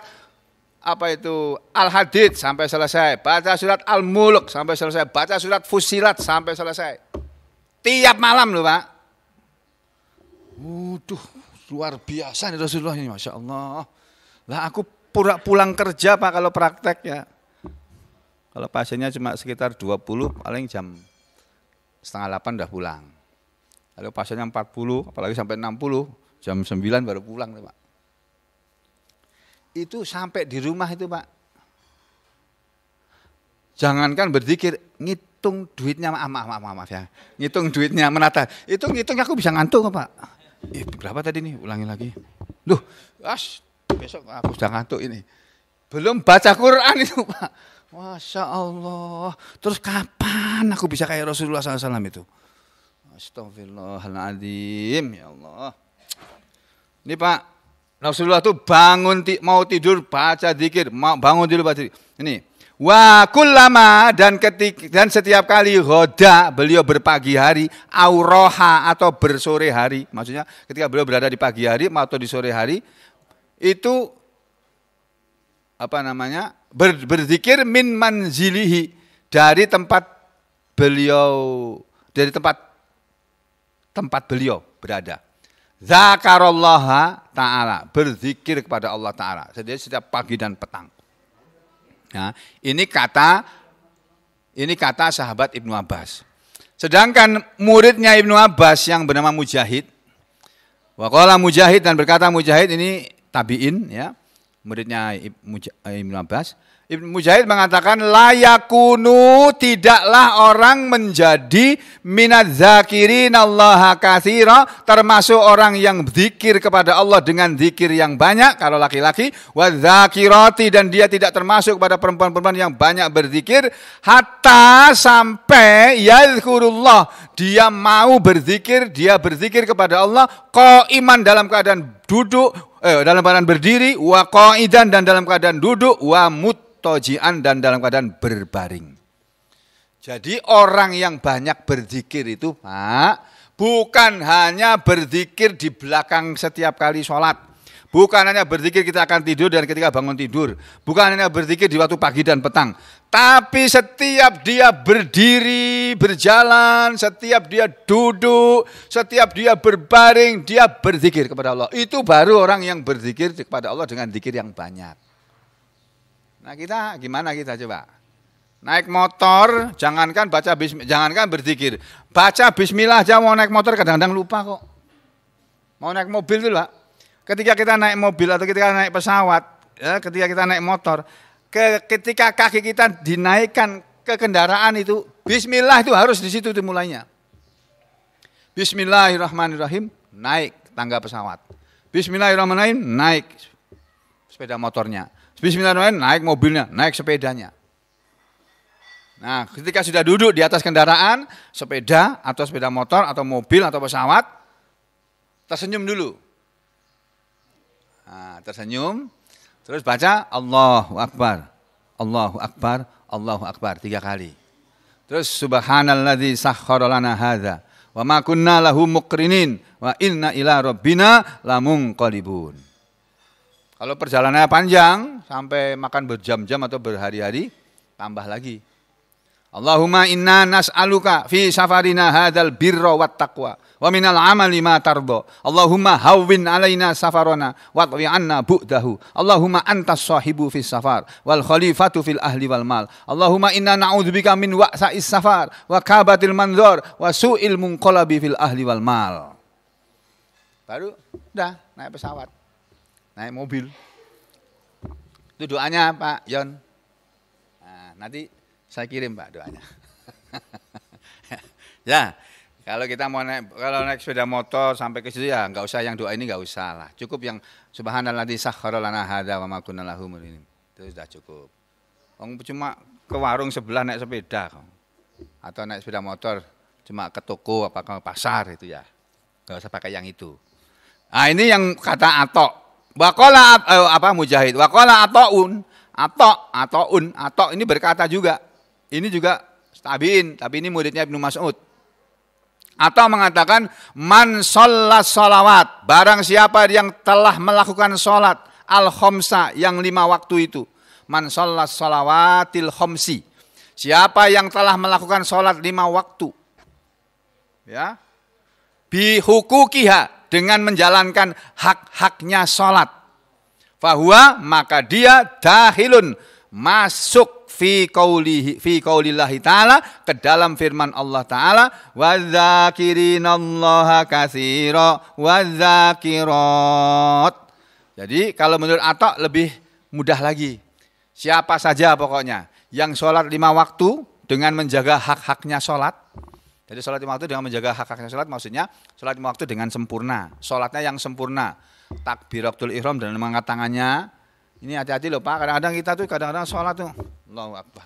apa itu Al-Hadid sampai selesai, baca surat Al-Muluk sampai selesai, baca surat Fusilat sampai selesai. Tiap malam loh Pak. Waduh, luar biasa nih Rasulullah ini, Masya Allah. Lah aku pura pulang kerja Pak kalau praktek ya. Kalau pasiennya cuma sekitar 20 paling jam setengah 8 udah pulang. kalau pasiennya 40 apalagi sampai 60 jam 9 baru pulang Pak. Itu sampai di rumah itu Pak. Jangankan berzikir, ngitung duitnya maaf maaf maaf, maaf ya. Ngitung duitnya menata. Itu ngitung aku bisa ngantuk Pak. Eh, berapa tadi nih? Ulangi lagi. Loh, as besok aku sudah ngantuk ini. Belum baca Quran itu Pak. Masya Allah. Terus kapan aku bisa kayak Rasulullah SAW itu? Astagfirullahaladzim ya Allah. Ini Pak, Rasulullah itu bangun mau tidur baca dikir, mau bangun dulu baca dikir. Ini Wa lama dan ketik dan setiap kali hoda beliau berpagi hari auroha atau bersore hari, maksudnya ketika beliau berada di pagi hari atau di sore hari, itu apa namanya ber, berzikir min manzilihi dari tempat beliau dari tempat tempat beliau berada. Zakarullah Ta'ala, berzikir kepada Allah Ta'ala. Jadi setiap pagi dan petang. Nah, ini kata ini kata sahabat Ibnu Abbas. Sedangkan muridnya Ibnu Abbas yang bernama Mujahid, Wakola Mujahid dan berkata Mujahid ini tabiin ya, muridnya eh, Ibnu Abbas. Ibnu Mujahid mengatakan layakunu tidaklah orang menjadi minat zakirin Allah kathira termasuk orang yang zikir kepada Allah dengan zikir yang banyak kalau laki-laki wa zakirati dan dia tidak termasuk pada perempuan-perempuan yang banyak berzikir hatta sampai yazkurullah dia mau berzikir, dia berzikir kepada Allah iman dalam keadaan duduk, eh, dalam keadaan berdiri, wa qaidan dan dalam keadaan duduk, wa mutojian dan dalam keadaan berbaring. Jadi orang yang banyak berzikir itu, Pak, bukan hanya berzikir di belakang setiap kali sholat Bukan hanya berzikir kita akan tidur dan ketika bangun tidur. Bukan hanya berzikir di waktu pagi dan petang. Tapi setiap dia berdiri, berjalan, setiap dia duduk, setiap dia berbaring, dia berzikir kepada Allah. Itu baru orang yang berzikir kepada Allah dengan zikir yang banyak. Nah kita gimana kita coba? Naik motor, jangankan baca bismillah, jangankan berzikir. Baca bismillah aja mau naik motor kadang-kadang lupa kok. Mau naik mobil tuh lah, ketika kita naik mobil atau ketika naik pesawat, ya, ketika kita naik motor, ke, ketika kaki kita dinaikkan ke kendaraan itu, Bismillah itu harus di situ dimulainya. Bismillahirrahmanirrahim, naik tangga pesawat. Bismillahirrahmanirrahim, naik sepeda motornya. Bismillahirrahmanirrahim, naik mobilnya, naik sepedanya. Nah, ketika sudah duduk di atas kendaraan, sepeda atau sepeda motor atau mobil atau pesawat, tersenyum dulu. Nah, tersenyum, terus baca Allahu Akbar, Allahu Akbar, Allahu Akbar tiga kali. Terus subhanalladzi sakhkhara lana hadza wa ma kunna lahu muqrinin wa inna ila rabbina lamunqalibun. Kalau perjalanannya panjang sampai makan berjam-jam atau berhari-hari tambah lagi. Allahumma inna nas'aluka fi safarina hadzal birra wat taqwa wa minal amali ma tardo. Allahumma hawwin alaina safarona watwi anna bu'dahu. Allahumma antas sahibu fis safar wal khalifatu fil ahli wal mal. Allahumma inna na'udzubika min wa'sa'is safar wa kabatil manzor wa su'il munqalabi fil ahli wal mal. Baru udah naik pesawat. Naik mobil. Itu doanya Pak Yon. Nah, nanti saya kirim Pak doanya. ya, kalau kita mau naik, kalau naik sepeda motor sampai ke situ ya nggak usah yang doa ini nggak usah lah. Cukup yang subhanallah di sakharolana hada wa makuna ini. Itu sudah cukup. Om cuma ke warung sebelah naik sepeda atau naik sepeda motor cuma ke toko apa ke pasar itu ya. Nggak usah pakai yang itu. Ah ini yang kata atok. Wakola eh, apa mujahid. Wakola atokun. Atok, un, atok ini berkata juga. Ini juga tabiin, tapi ini muridnya Ibnu Mas'ud. Atau mengatakan man sholat sholawat. Barang siapa yang telah melakukan sholat al-khomsa yang lima waktu itu. Man sholat sholawatil khomsi. Siapa yang telah melakukan sholat lima waktu. Ya. Bihukukiha. Dengan menjalankan hak-haknya sholat. Fahuwa maka dia dahilun. Masuk fi qaulihi fi qaulillahi taala ke dalam firman Allah taala wa dzakirinallaha katsira wa dzakirat. Jadi kalau menurut Atok lebih mudah lagi. Siapa saja pokoknya yang sholat lima waktu dengan menjaga hak-haknya sholat. Jadi sholat lima waktu dengan menjaga hak-haknya sholat maksudnya sholat lima waktu dengan sempurna. Sholatnya yang sempurna. Takbiratul ihram dan mengangkat tangannya, ini hati-hati loh Pak, kadang-kadang kita tuh kadang-kadang sholat tuh. Allahu Akbar.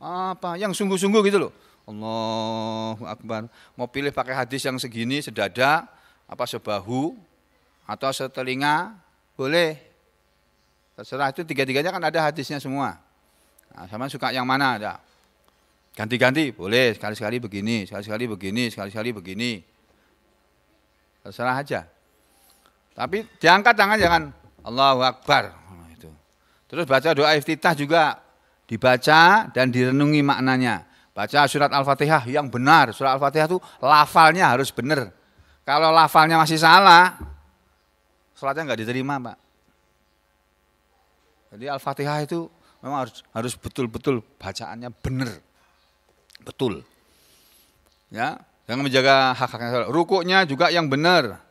Apa? Yang sungguh-sungguh gitu loh. Allahu Akbar. Mau pilih pakai hadis yang segini, sedada, apa sebahu, atau setelinga, boleh. Terserah itu tiga-tiganya kan ada hadisnya semua. Nah, sama suka yang mana ada. Ganti-ganti, boleh. Sekali-sekali begini, sekali-sekali begini, sekali-sekali begini. Terserah aja. Tapi diangkat tangan jangan Allahu Akbar itu. Terus baca doa iftitah juga dibaca dan direnungi maknanya. Baca surat Al-Fatihah yang benar. Surat Al-Fatihah itu lafalnya harus benar. Kalau lafalnya masih salah, sholatnya nggak diterima, Pak. Jadi Al-Fatihah itu memang harus harus betul-betul bacaannya benar. Betul. Ya, jangan menjaga hak-haknya. Rukuknya juga yang benar.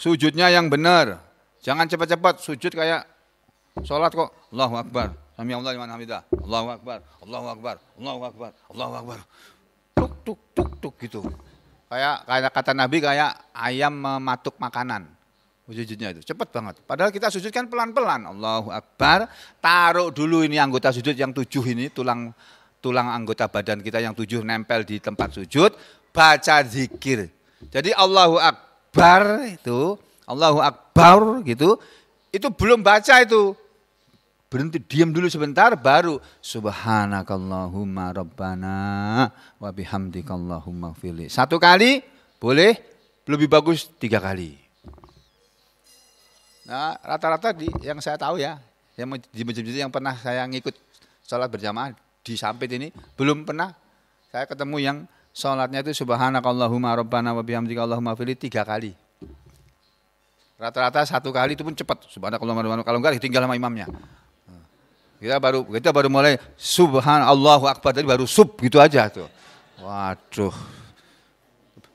Sujudnya yang benar. Jangan cepat-cepat sujud kayak sholat kok. Allahu Akbar. Sami Allah liman hamidah. Allahu Akbar. Allahu Akbar. Allahu Akbar. Allahu Akbar. Tuk tuk tuk tuk gitu. Kayak kayak kata Nabi kayak ayam mematuk makanan. Sujudnya itu cepat banget. Padahal kita sujud kan pelan-pelan. Allahu Akbar. Taruh dulu ini anggota sujud yang tujuh ini tulang tulang anggota badan kita yang tujuh nempel di tempat sujud, baca zikir. Jadi Allahu Akbar Akbar itu, Allahu Akbar gitu, itu belum baca itu. Berhenti diam dulu sebentar baru subhanakallahumma rabbana wa bihamdikallahumma fili. Satu kali boleh, lebih bagus tiga kali. Nah, rata-rata di yang saya tahu ya, yang di masjid yang pernah saya ngikut sholat berjamaah di samping ini belum pernah saya ketemu yang Sholatnya itu subhanakallahumma rabbana wa bihamdika allahumma fili tiga kali. Rata-rata satu kali itu pun cepat. Subhanakallahumma rabbana kalau enggak ditinggal sama imamnya. Kita baru kita baru mulai subhanallahu akbar tadi baru sub gitu aja tuh. Waduh.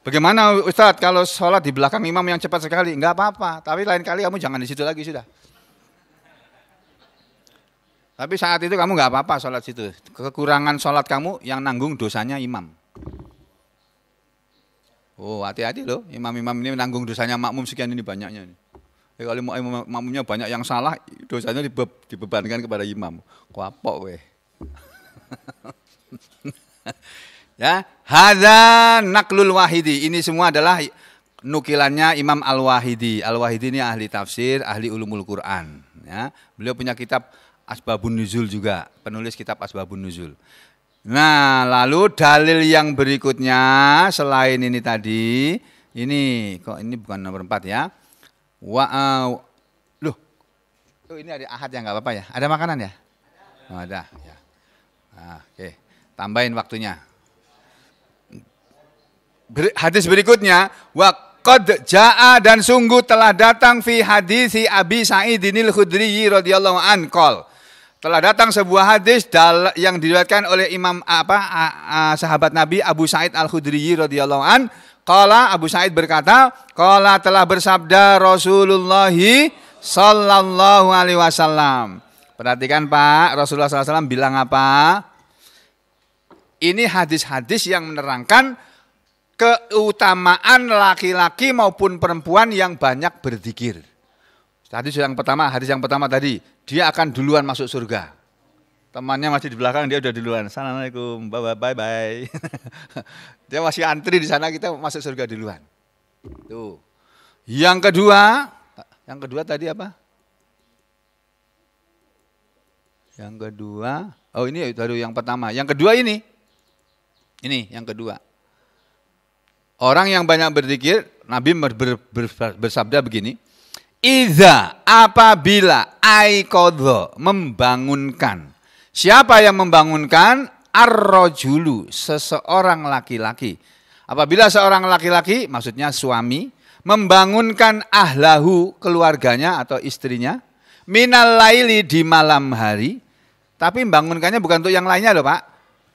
Bagaimana Ustaz kalau sholat di belakang imam yang cepat sekali? Enggak apa-apa, tapi lain kali kamu jangan di situ lagi sudah. Tapi saat itu kamu enggak apa-apa sholat situ. Kekurangan sholat kamu yang nanggung dosanya imam. Oh, hati-hati loh, imam-imam ini menanggung dosanya makmum sekian ini banyaknya. Ya, kalau imam, makmumnya banyak yang salah, dosanya dibe dibebankan kepada imam. Kuapok weh. ya, hada naklul wahidi. Ini semua adalah nukilannya Imam Al-Wahidi. Al-Wahidi ini ahli tafsir, ahli ulumul Quran, ya. Beliau punya kitab Asbabun Nuzul juga, penulis kitab Asbabun Nuzul. Nah, lalu dalil yang berikutnya selain ini tadi, ini kok ini bukan nomor empat ya. Wa uh, loh. Oh, ini ada ahad yang nggak apa-apa ya. Ada makanan ya? Ada. Oh, ada ya. Nah, oke. Tambahin waktunya. Ber, hadis berikutnya wa qad jaa dan sungguh telah datang fi hadisi Abi Sa'idinil Khudri radhiyallahu anqal. qol. Telah datang sebuah hadis yang diriwayatkan oleh Imam apa sahabat Nabi Abu Said Al Khudri radhiyallahu an. Kala Abu Said berkata, kala telah bersabda Rasulullah Sallallahu Alaihi Wasallam. Perhatikan Pak, Rasulullah Sallallahu Alaihi Wasallam bilang apa? Ini hadis-hadis yang menerangkan keutamaan laki-laki maupun perempuan yang banyak berzikir. Tadi yang pertama, hadis yang pertama tadi, dia akan duluan masuk surga. Temannya masih di belakang, dia udah duluan. Assalamualaikum, bye bye bye. dia masih antri di sana, kita masuk surga duluan. Tuh. Yang kedua, yang kedua tadi apa? Yang kedua, oh ini ya, baru yang pertama. Yang kedua ini, ini yang kedua. Orang yang banyak berzikir, Nabi ber, ber, ber, bersabda begini, Iza apabila aikodho membangunkan. Siapa yang membangunkan? Arrojulu, seseorang laki-laki. Apabila seorang laki-laki, maksudnya suami, membangunkan ahlahu keluarganya atau istrinya, minal laili di malam hari, tapi membangunkannya bukan untuk yang lainnya loh Pak.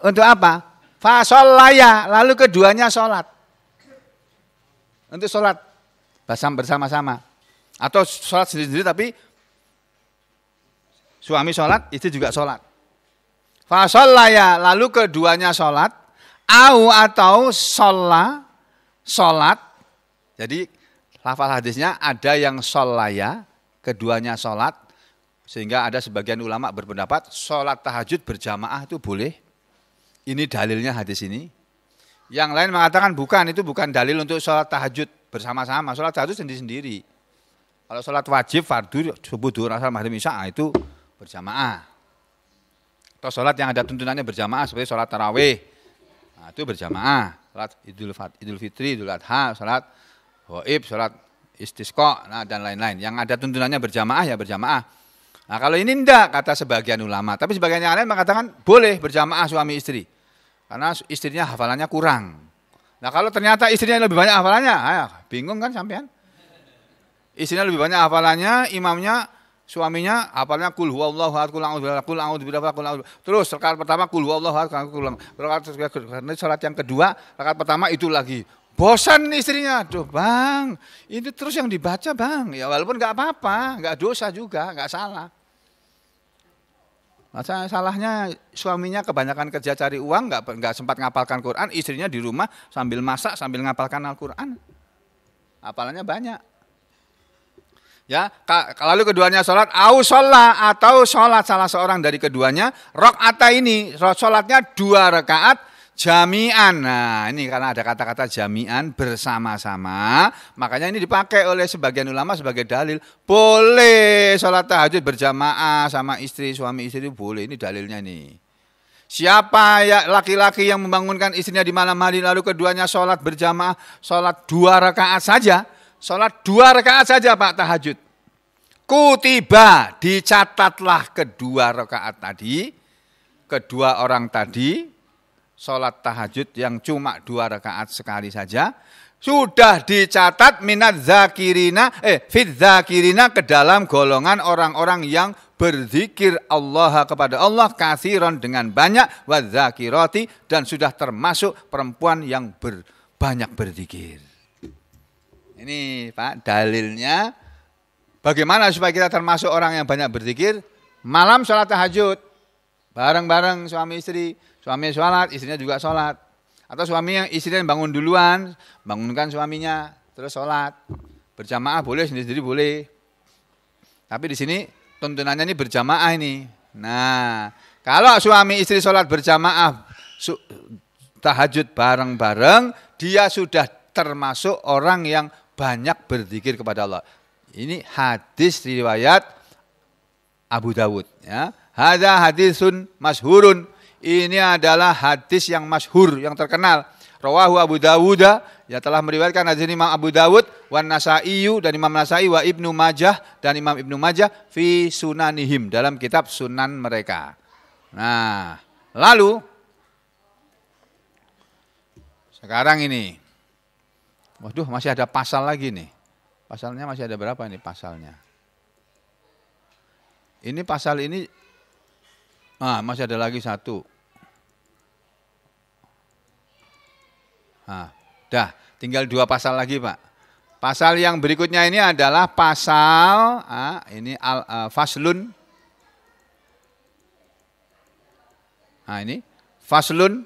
Untuk apa? Fasolaya, lalu keduanya sholat. Untuk sholat, bersama-sama. Atau sholat sendiri-sendiri tapi suami sholat, istri juga sholat. Fasolaya, lalu keduanya sholat. Au atau sholat, sholat. Jadi lafal hadisnya ada yang ya, keduanya sholat. Sehingga ada sebagian ulama berpendapat sholat tahajud berjamaah itu boleh. Ini dalilnya hadis ini. Yang lain mengatakan bukan, itu bukan dalil untuk sholat tahajud bersama-sama. Sholat tahajud sendiri-sendiri. Kalau sholat wajib, fardu, subuh, duhur, asal, maghrib, isya ah, itu berjamaah. Atau sholat yang ada tuntunannya berjamaah seperti sholat tarawih, nah, itu berjamaah. Sholat idul, fat, idul fitri, idul adha, sholat hoib, sholat istisqo, nah, dan lain-lain. Yang ada tuntunannya berjamaah ya berjamaah. Nah kalau ini enggak kata sebagian ulama, tapi sebagian yang lain mengatakan boleh berjamaah suami istri. Karena istrinya hafalannya kurang. Nah kalau ternyata istrinya lebih banyak hafalannya, ayah, bingung kan sampean. Isinya lebih banyak hafalannya, imamnya, suaminya hafalnya kul huwallahu ahad kul a'udzu kul a'udzu birabbil kul a'udzu. Terus rakaat pertama kul huwallahu ahad kul a'udzu. Rakaat salat yang kedua, rakaat pertama itu lagi. Bosan istrinya, aduh bang, ini terus yang dibaca bang. Ya walaupun nggak apa-apa, nggak dosa juga, nggak salah. Masa nah, salahnya suaminya kebanyakan kerja cari uang, nggak nggak sempat ngapalkan Quran, istrinya di rumah sambil masak sambil ngapalkan Al-Quran. hafalannya banyak. Ya, lalu keduanya sholat, au sholat atau sholat salah seorang dari keduanya, rok ata ini sholatnya dua rakaat, jami'an. Nah, ini karena ada kata-kata jami'an bersama-sama, makanya ini dipakai oleh sebagian ulama sebagai dalil. Boleh sholat tahajud berjamaah sama istri, suami istri itu boleh, ini dalilnya nih. Siapa ya laki-laki yang membangunkan istrinya di malam hari lalu keduanya sholat berjamaah, sholat dua rakaat saja, Sholat dua rakaat saja Pak tahajud. Kutiba, dicatatlah kedua rakaat tadi, kedua orang tadi, sholat tahajud yang cuma dua rakaat sekali saja, sudah dicatat minat zakirina eh fit zakirina ke dalam golongan orang-orang yang berzikir Allah kepada Allah kasiron dengan banyak wa dan sudah termasuk perempuan yang ber, banyak berzikir. Ini Pak, dalilnya bagaimana supaya kita termasuk orang yang banyak berzikir? Malam sholat tahajud, bareng-bareng suami istri, suami sholat, istrinya juga sholat. Atau suami yang istrinya bangun duluan, bangunkan suaminya, terus sholat. Berjamaah boleh, sendiri-sendiri boleh. Tapi di sini tuntunannya ini berjamaah ini. Nah, kalau suami istri sholat berjamaah, tahajud bareng-bareng, dia sudah termasuk orang yang banyak berzikir kepada Allah. Ini hadis riwayat Abu Dawud. Ya. Hada hadisun mashurun. Ini adalah hadis yang masyhur, yang terkenal. Rawahu Abu Dawud ya telah meriwayatkan hadis ini Imam Abu Dawud wan Nasaiyu dan Imam Nasai wa Ibnu Majah dan Imam Ibnu Majah fi sunanihim dalam kitab sunan mereka. Nah, lalu sekarang ini Waduh, masih ada pasal lagi nih. Pasalnya masih ada berapa ini pasalnya? Ini pasal ini, ah masih ada lagi satu. Ah, dah, tinggal dua pasal lagi pak. Pasal yang berikutnya ini adalah pasal, ah, ini al, uh, faslun. Nah ini, faslun,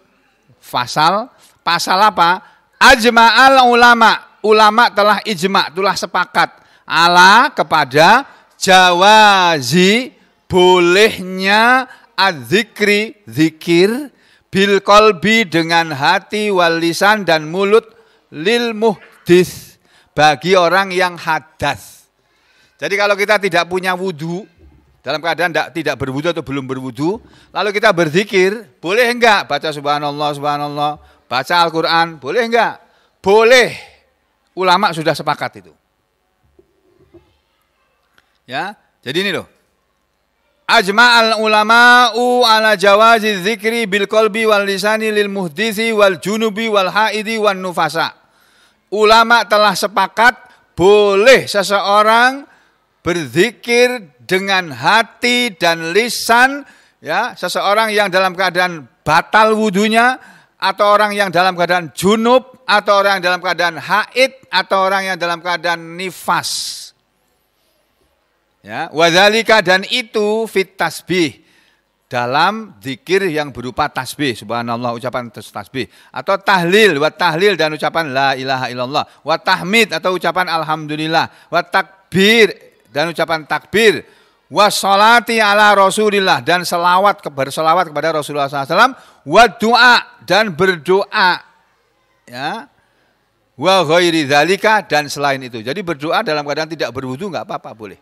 pasal, pasal apa? Ajma'al ulama. Ulama telah ijma, telah sepakat. Ala kepada jawazi bolehnya adzikri zikir bil kolbi dengan hati walisan dan mulut lil muhdis bagi orang yang hadas. Jadi kalau kita tidak punya wudhu, dalam keadaan tidak, tidak berwudu atau belum berwudu, lalu kita berzikir, boleh enggak baca subhanallah, subhanallah, baca Al-Quran, boleh enggak? Boleh. Ulama sudah sepakat itu. Ya, jadi ini loh. Ajma'al ulama'u ala jawazi zikri bil kolbi wal lisani lil muhdisi wal junubi wal haidi wal nufasa. Ulama telah sepakat boleh seseorang berzikir dengan hati dan lisan ya seseorang yang dalam keadaan batal wudhunya atau orang yang dalam keadaan junub, atau orang yang dalam keadaan haid, atau orang yang dalam keadaan nifas. Ya, wadzalika dan itu fit tasbih dalam zikir yang berupa tasbih, subhanallah ucapan tasbih atau tahlil, wa tahlil dan ucapan la ilaha illallah, wa tahmid atau ucapan alhamdulillah, wa takbir dan ucapan takbir, wasolati ala Rasulillah dan selawat berselawat kepada Rasulullah SAW wa doa dan berdoa ya wa ghairi dzalika dan selain itu. Jadi berdoa dalam keadaan tidak berwudu nggak apa-apa boleh.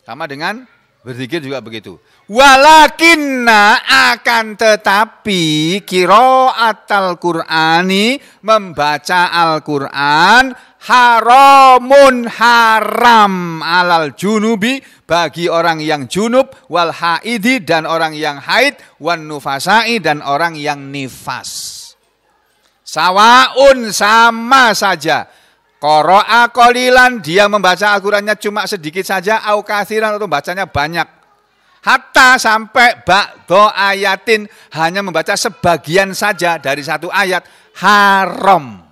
Sama dengan berzikir juga begitu. Walakinna akan tetapi kiro atal Qur'ani membaca Al-Qur'an haramun haram alal junubi bagi orang yang junub wal haidi dan orang yang haid wan nufasai dan orang yang nifas. Sawaun sama saja. Koroa kolilan dia membaca Al-Qur'annya cuma sedikit saja au kathiran atau bacanya banyak. Hatta sampai bakdo ayatin hanya membaca sebagian saja dari satu ayat haram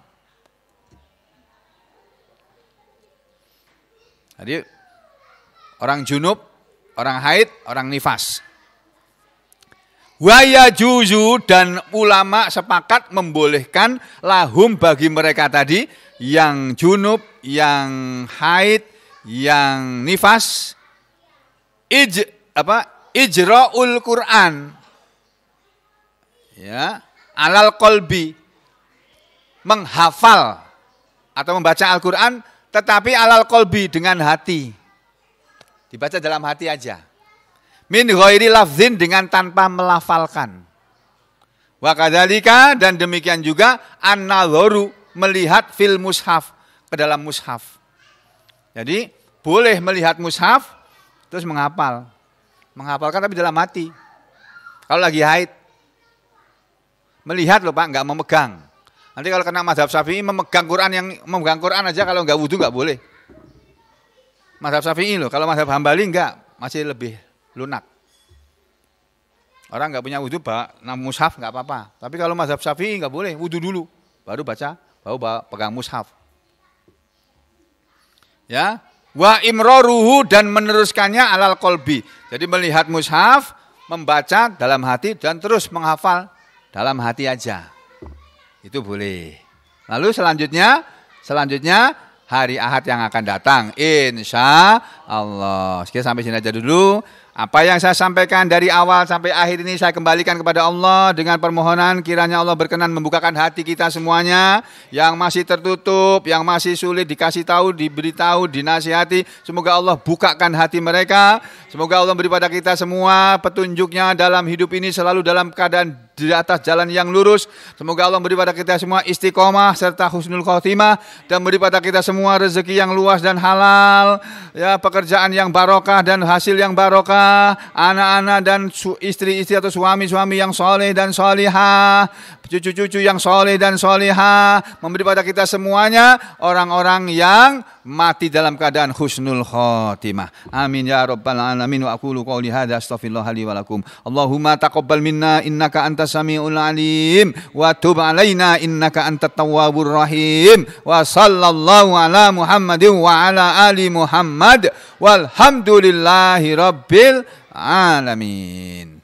Jadi orang junub, orang haid, orang nifas. Waya juzu dan ulama sepakat membolehkan lahum bagi mereka tadi yang junub, yang haid, yang nifas ij apa ijraul Quran ya alal kolbi menghafal atau membaca Al-Quran tetapi alal kolbi dengan hati. Dibaca dalam hati aja. Min ghairi lafzin dengan tanpa melafalkan. Wa kadzalika dan demikian juga an melihat fil mushaf ke dalam mushaf. Jadi boleh melihat mushaf terus menghafal. Menghafalkan tapi dalam hati. Kalau lagi haid. Melihat loh Pak, nggak memegang. Nanti kalau kena madhab syafi'i memegang Quran yang memegang Quran aja kalau nggak wudhu nggak boleh. Madhab syafi'i loh, kalau madhab hambali nggak, masih lebih lunak. Orang nggak punya wudhu, pak, nah, mushaf nggak apa-apa. Tapi kalau madhab syafi'i nggak boleh, wudhu dulu, baru baca, baru pegang mushaf. Ya, wa imroruhu dan meneruskannya alal kolbi. Jadi melihat mushaf, membaca dalam hati dan terus menghafal dalam hati aja. Itu boleh. Lalu selanjutnya, selanjutnya hari Ahad yang akan datang. Insya Allah. Sekian sampai sini aja dulu. Apa yang saya sampaikan dari awal sampai akhir ini saya kembalikan kepada Allah dengan permohonan kiranya Allah berkenan membukakan hati kita semuanya yang masih tertutup, yang masih sulit dikasih tahu, diberitahu, dinasihati. Semoga Allah bukakan hati mereka. Semoga Allah beri pada kita semua petunjuknya dalam hidup ini selalu dalam keadaan di atas jalan yang lurus. Semoga Allah beri pada kita semua istiqomah serta husnul khotimah dan beri pada kita semua rezeki yang luas dan halal, ya pekerjaan yang barokah dan hasil yang barokah, anak-anak dan istri-istri atau suami-suami yang soleh dan solihah cucu-cucu yang soleh dan soleha, memberi pada kita semuanya orang-orang yang mati dalam keadaan husnul khotimah. Amin ya rabbal alamin wa aqulu qawli hadza astaghfirullah li wa lakum. Allahumma taqabbal minna innaka antas samiul alim wa tub alaina innaka antat tawwabur rahim wa sallallahu ala Muhammadin wa ala ali Muhammad walhamdulillahi rabbil alamin.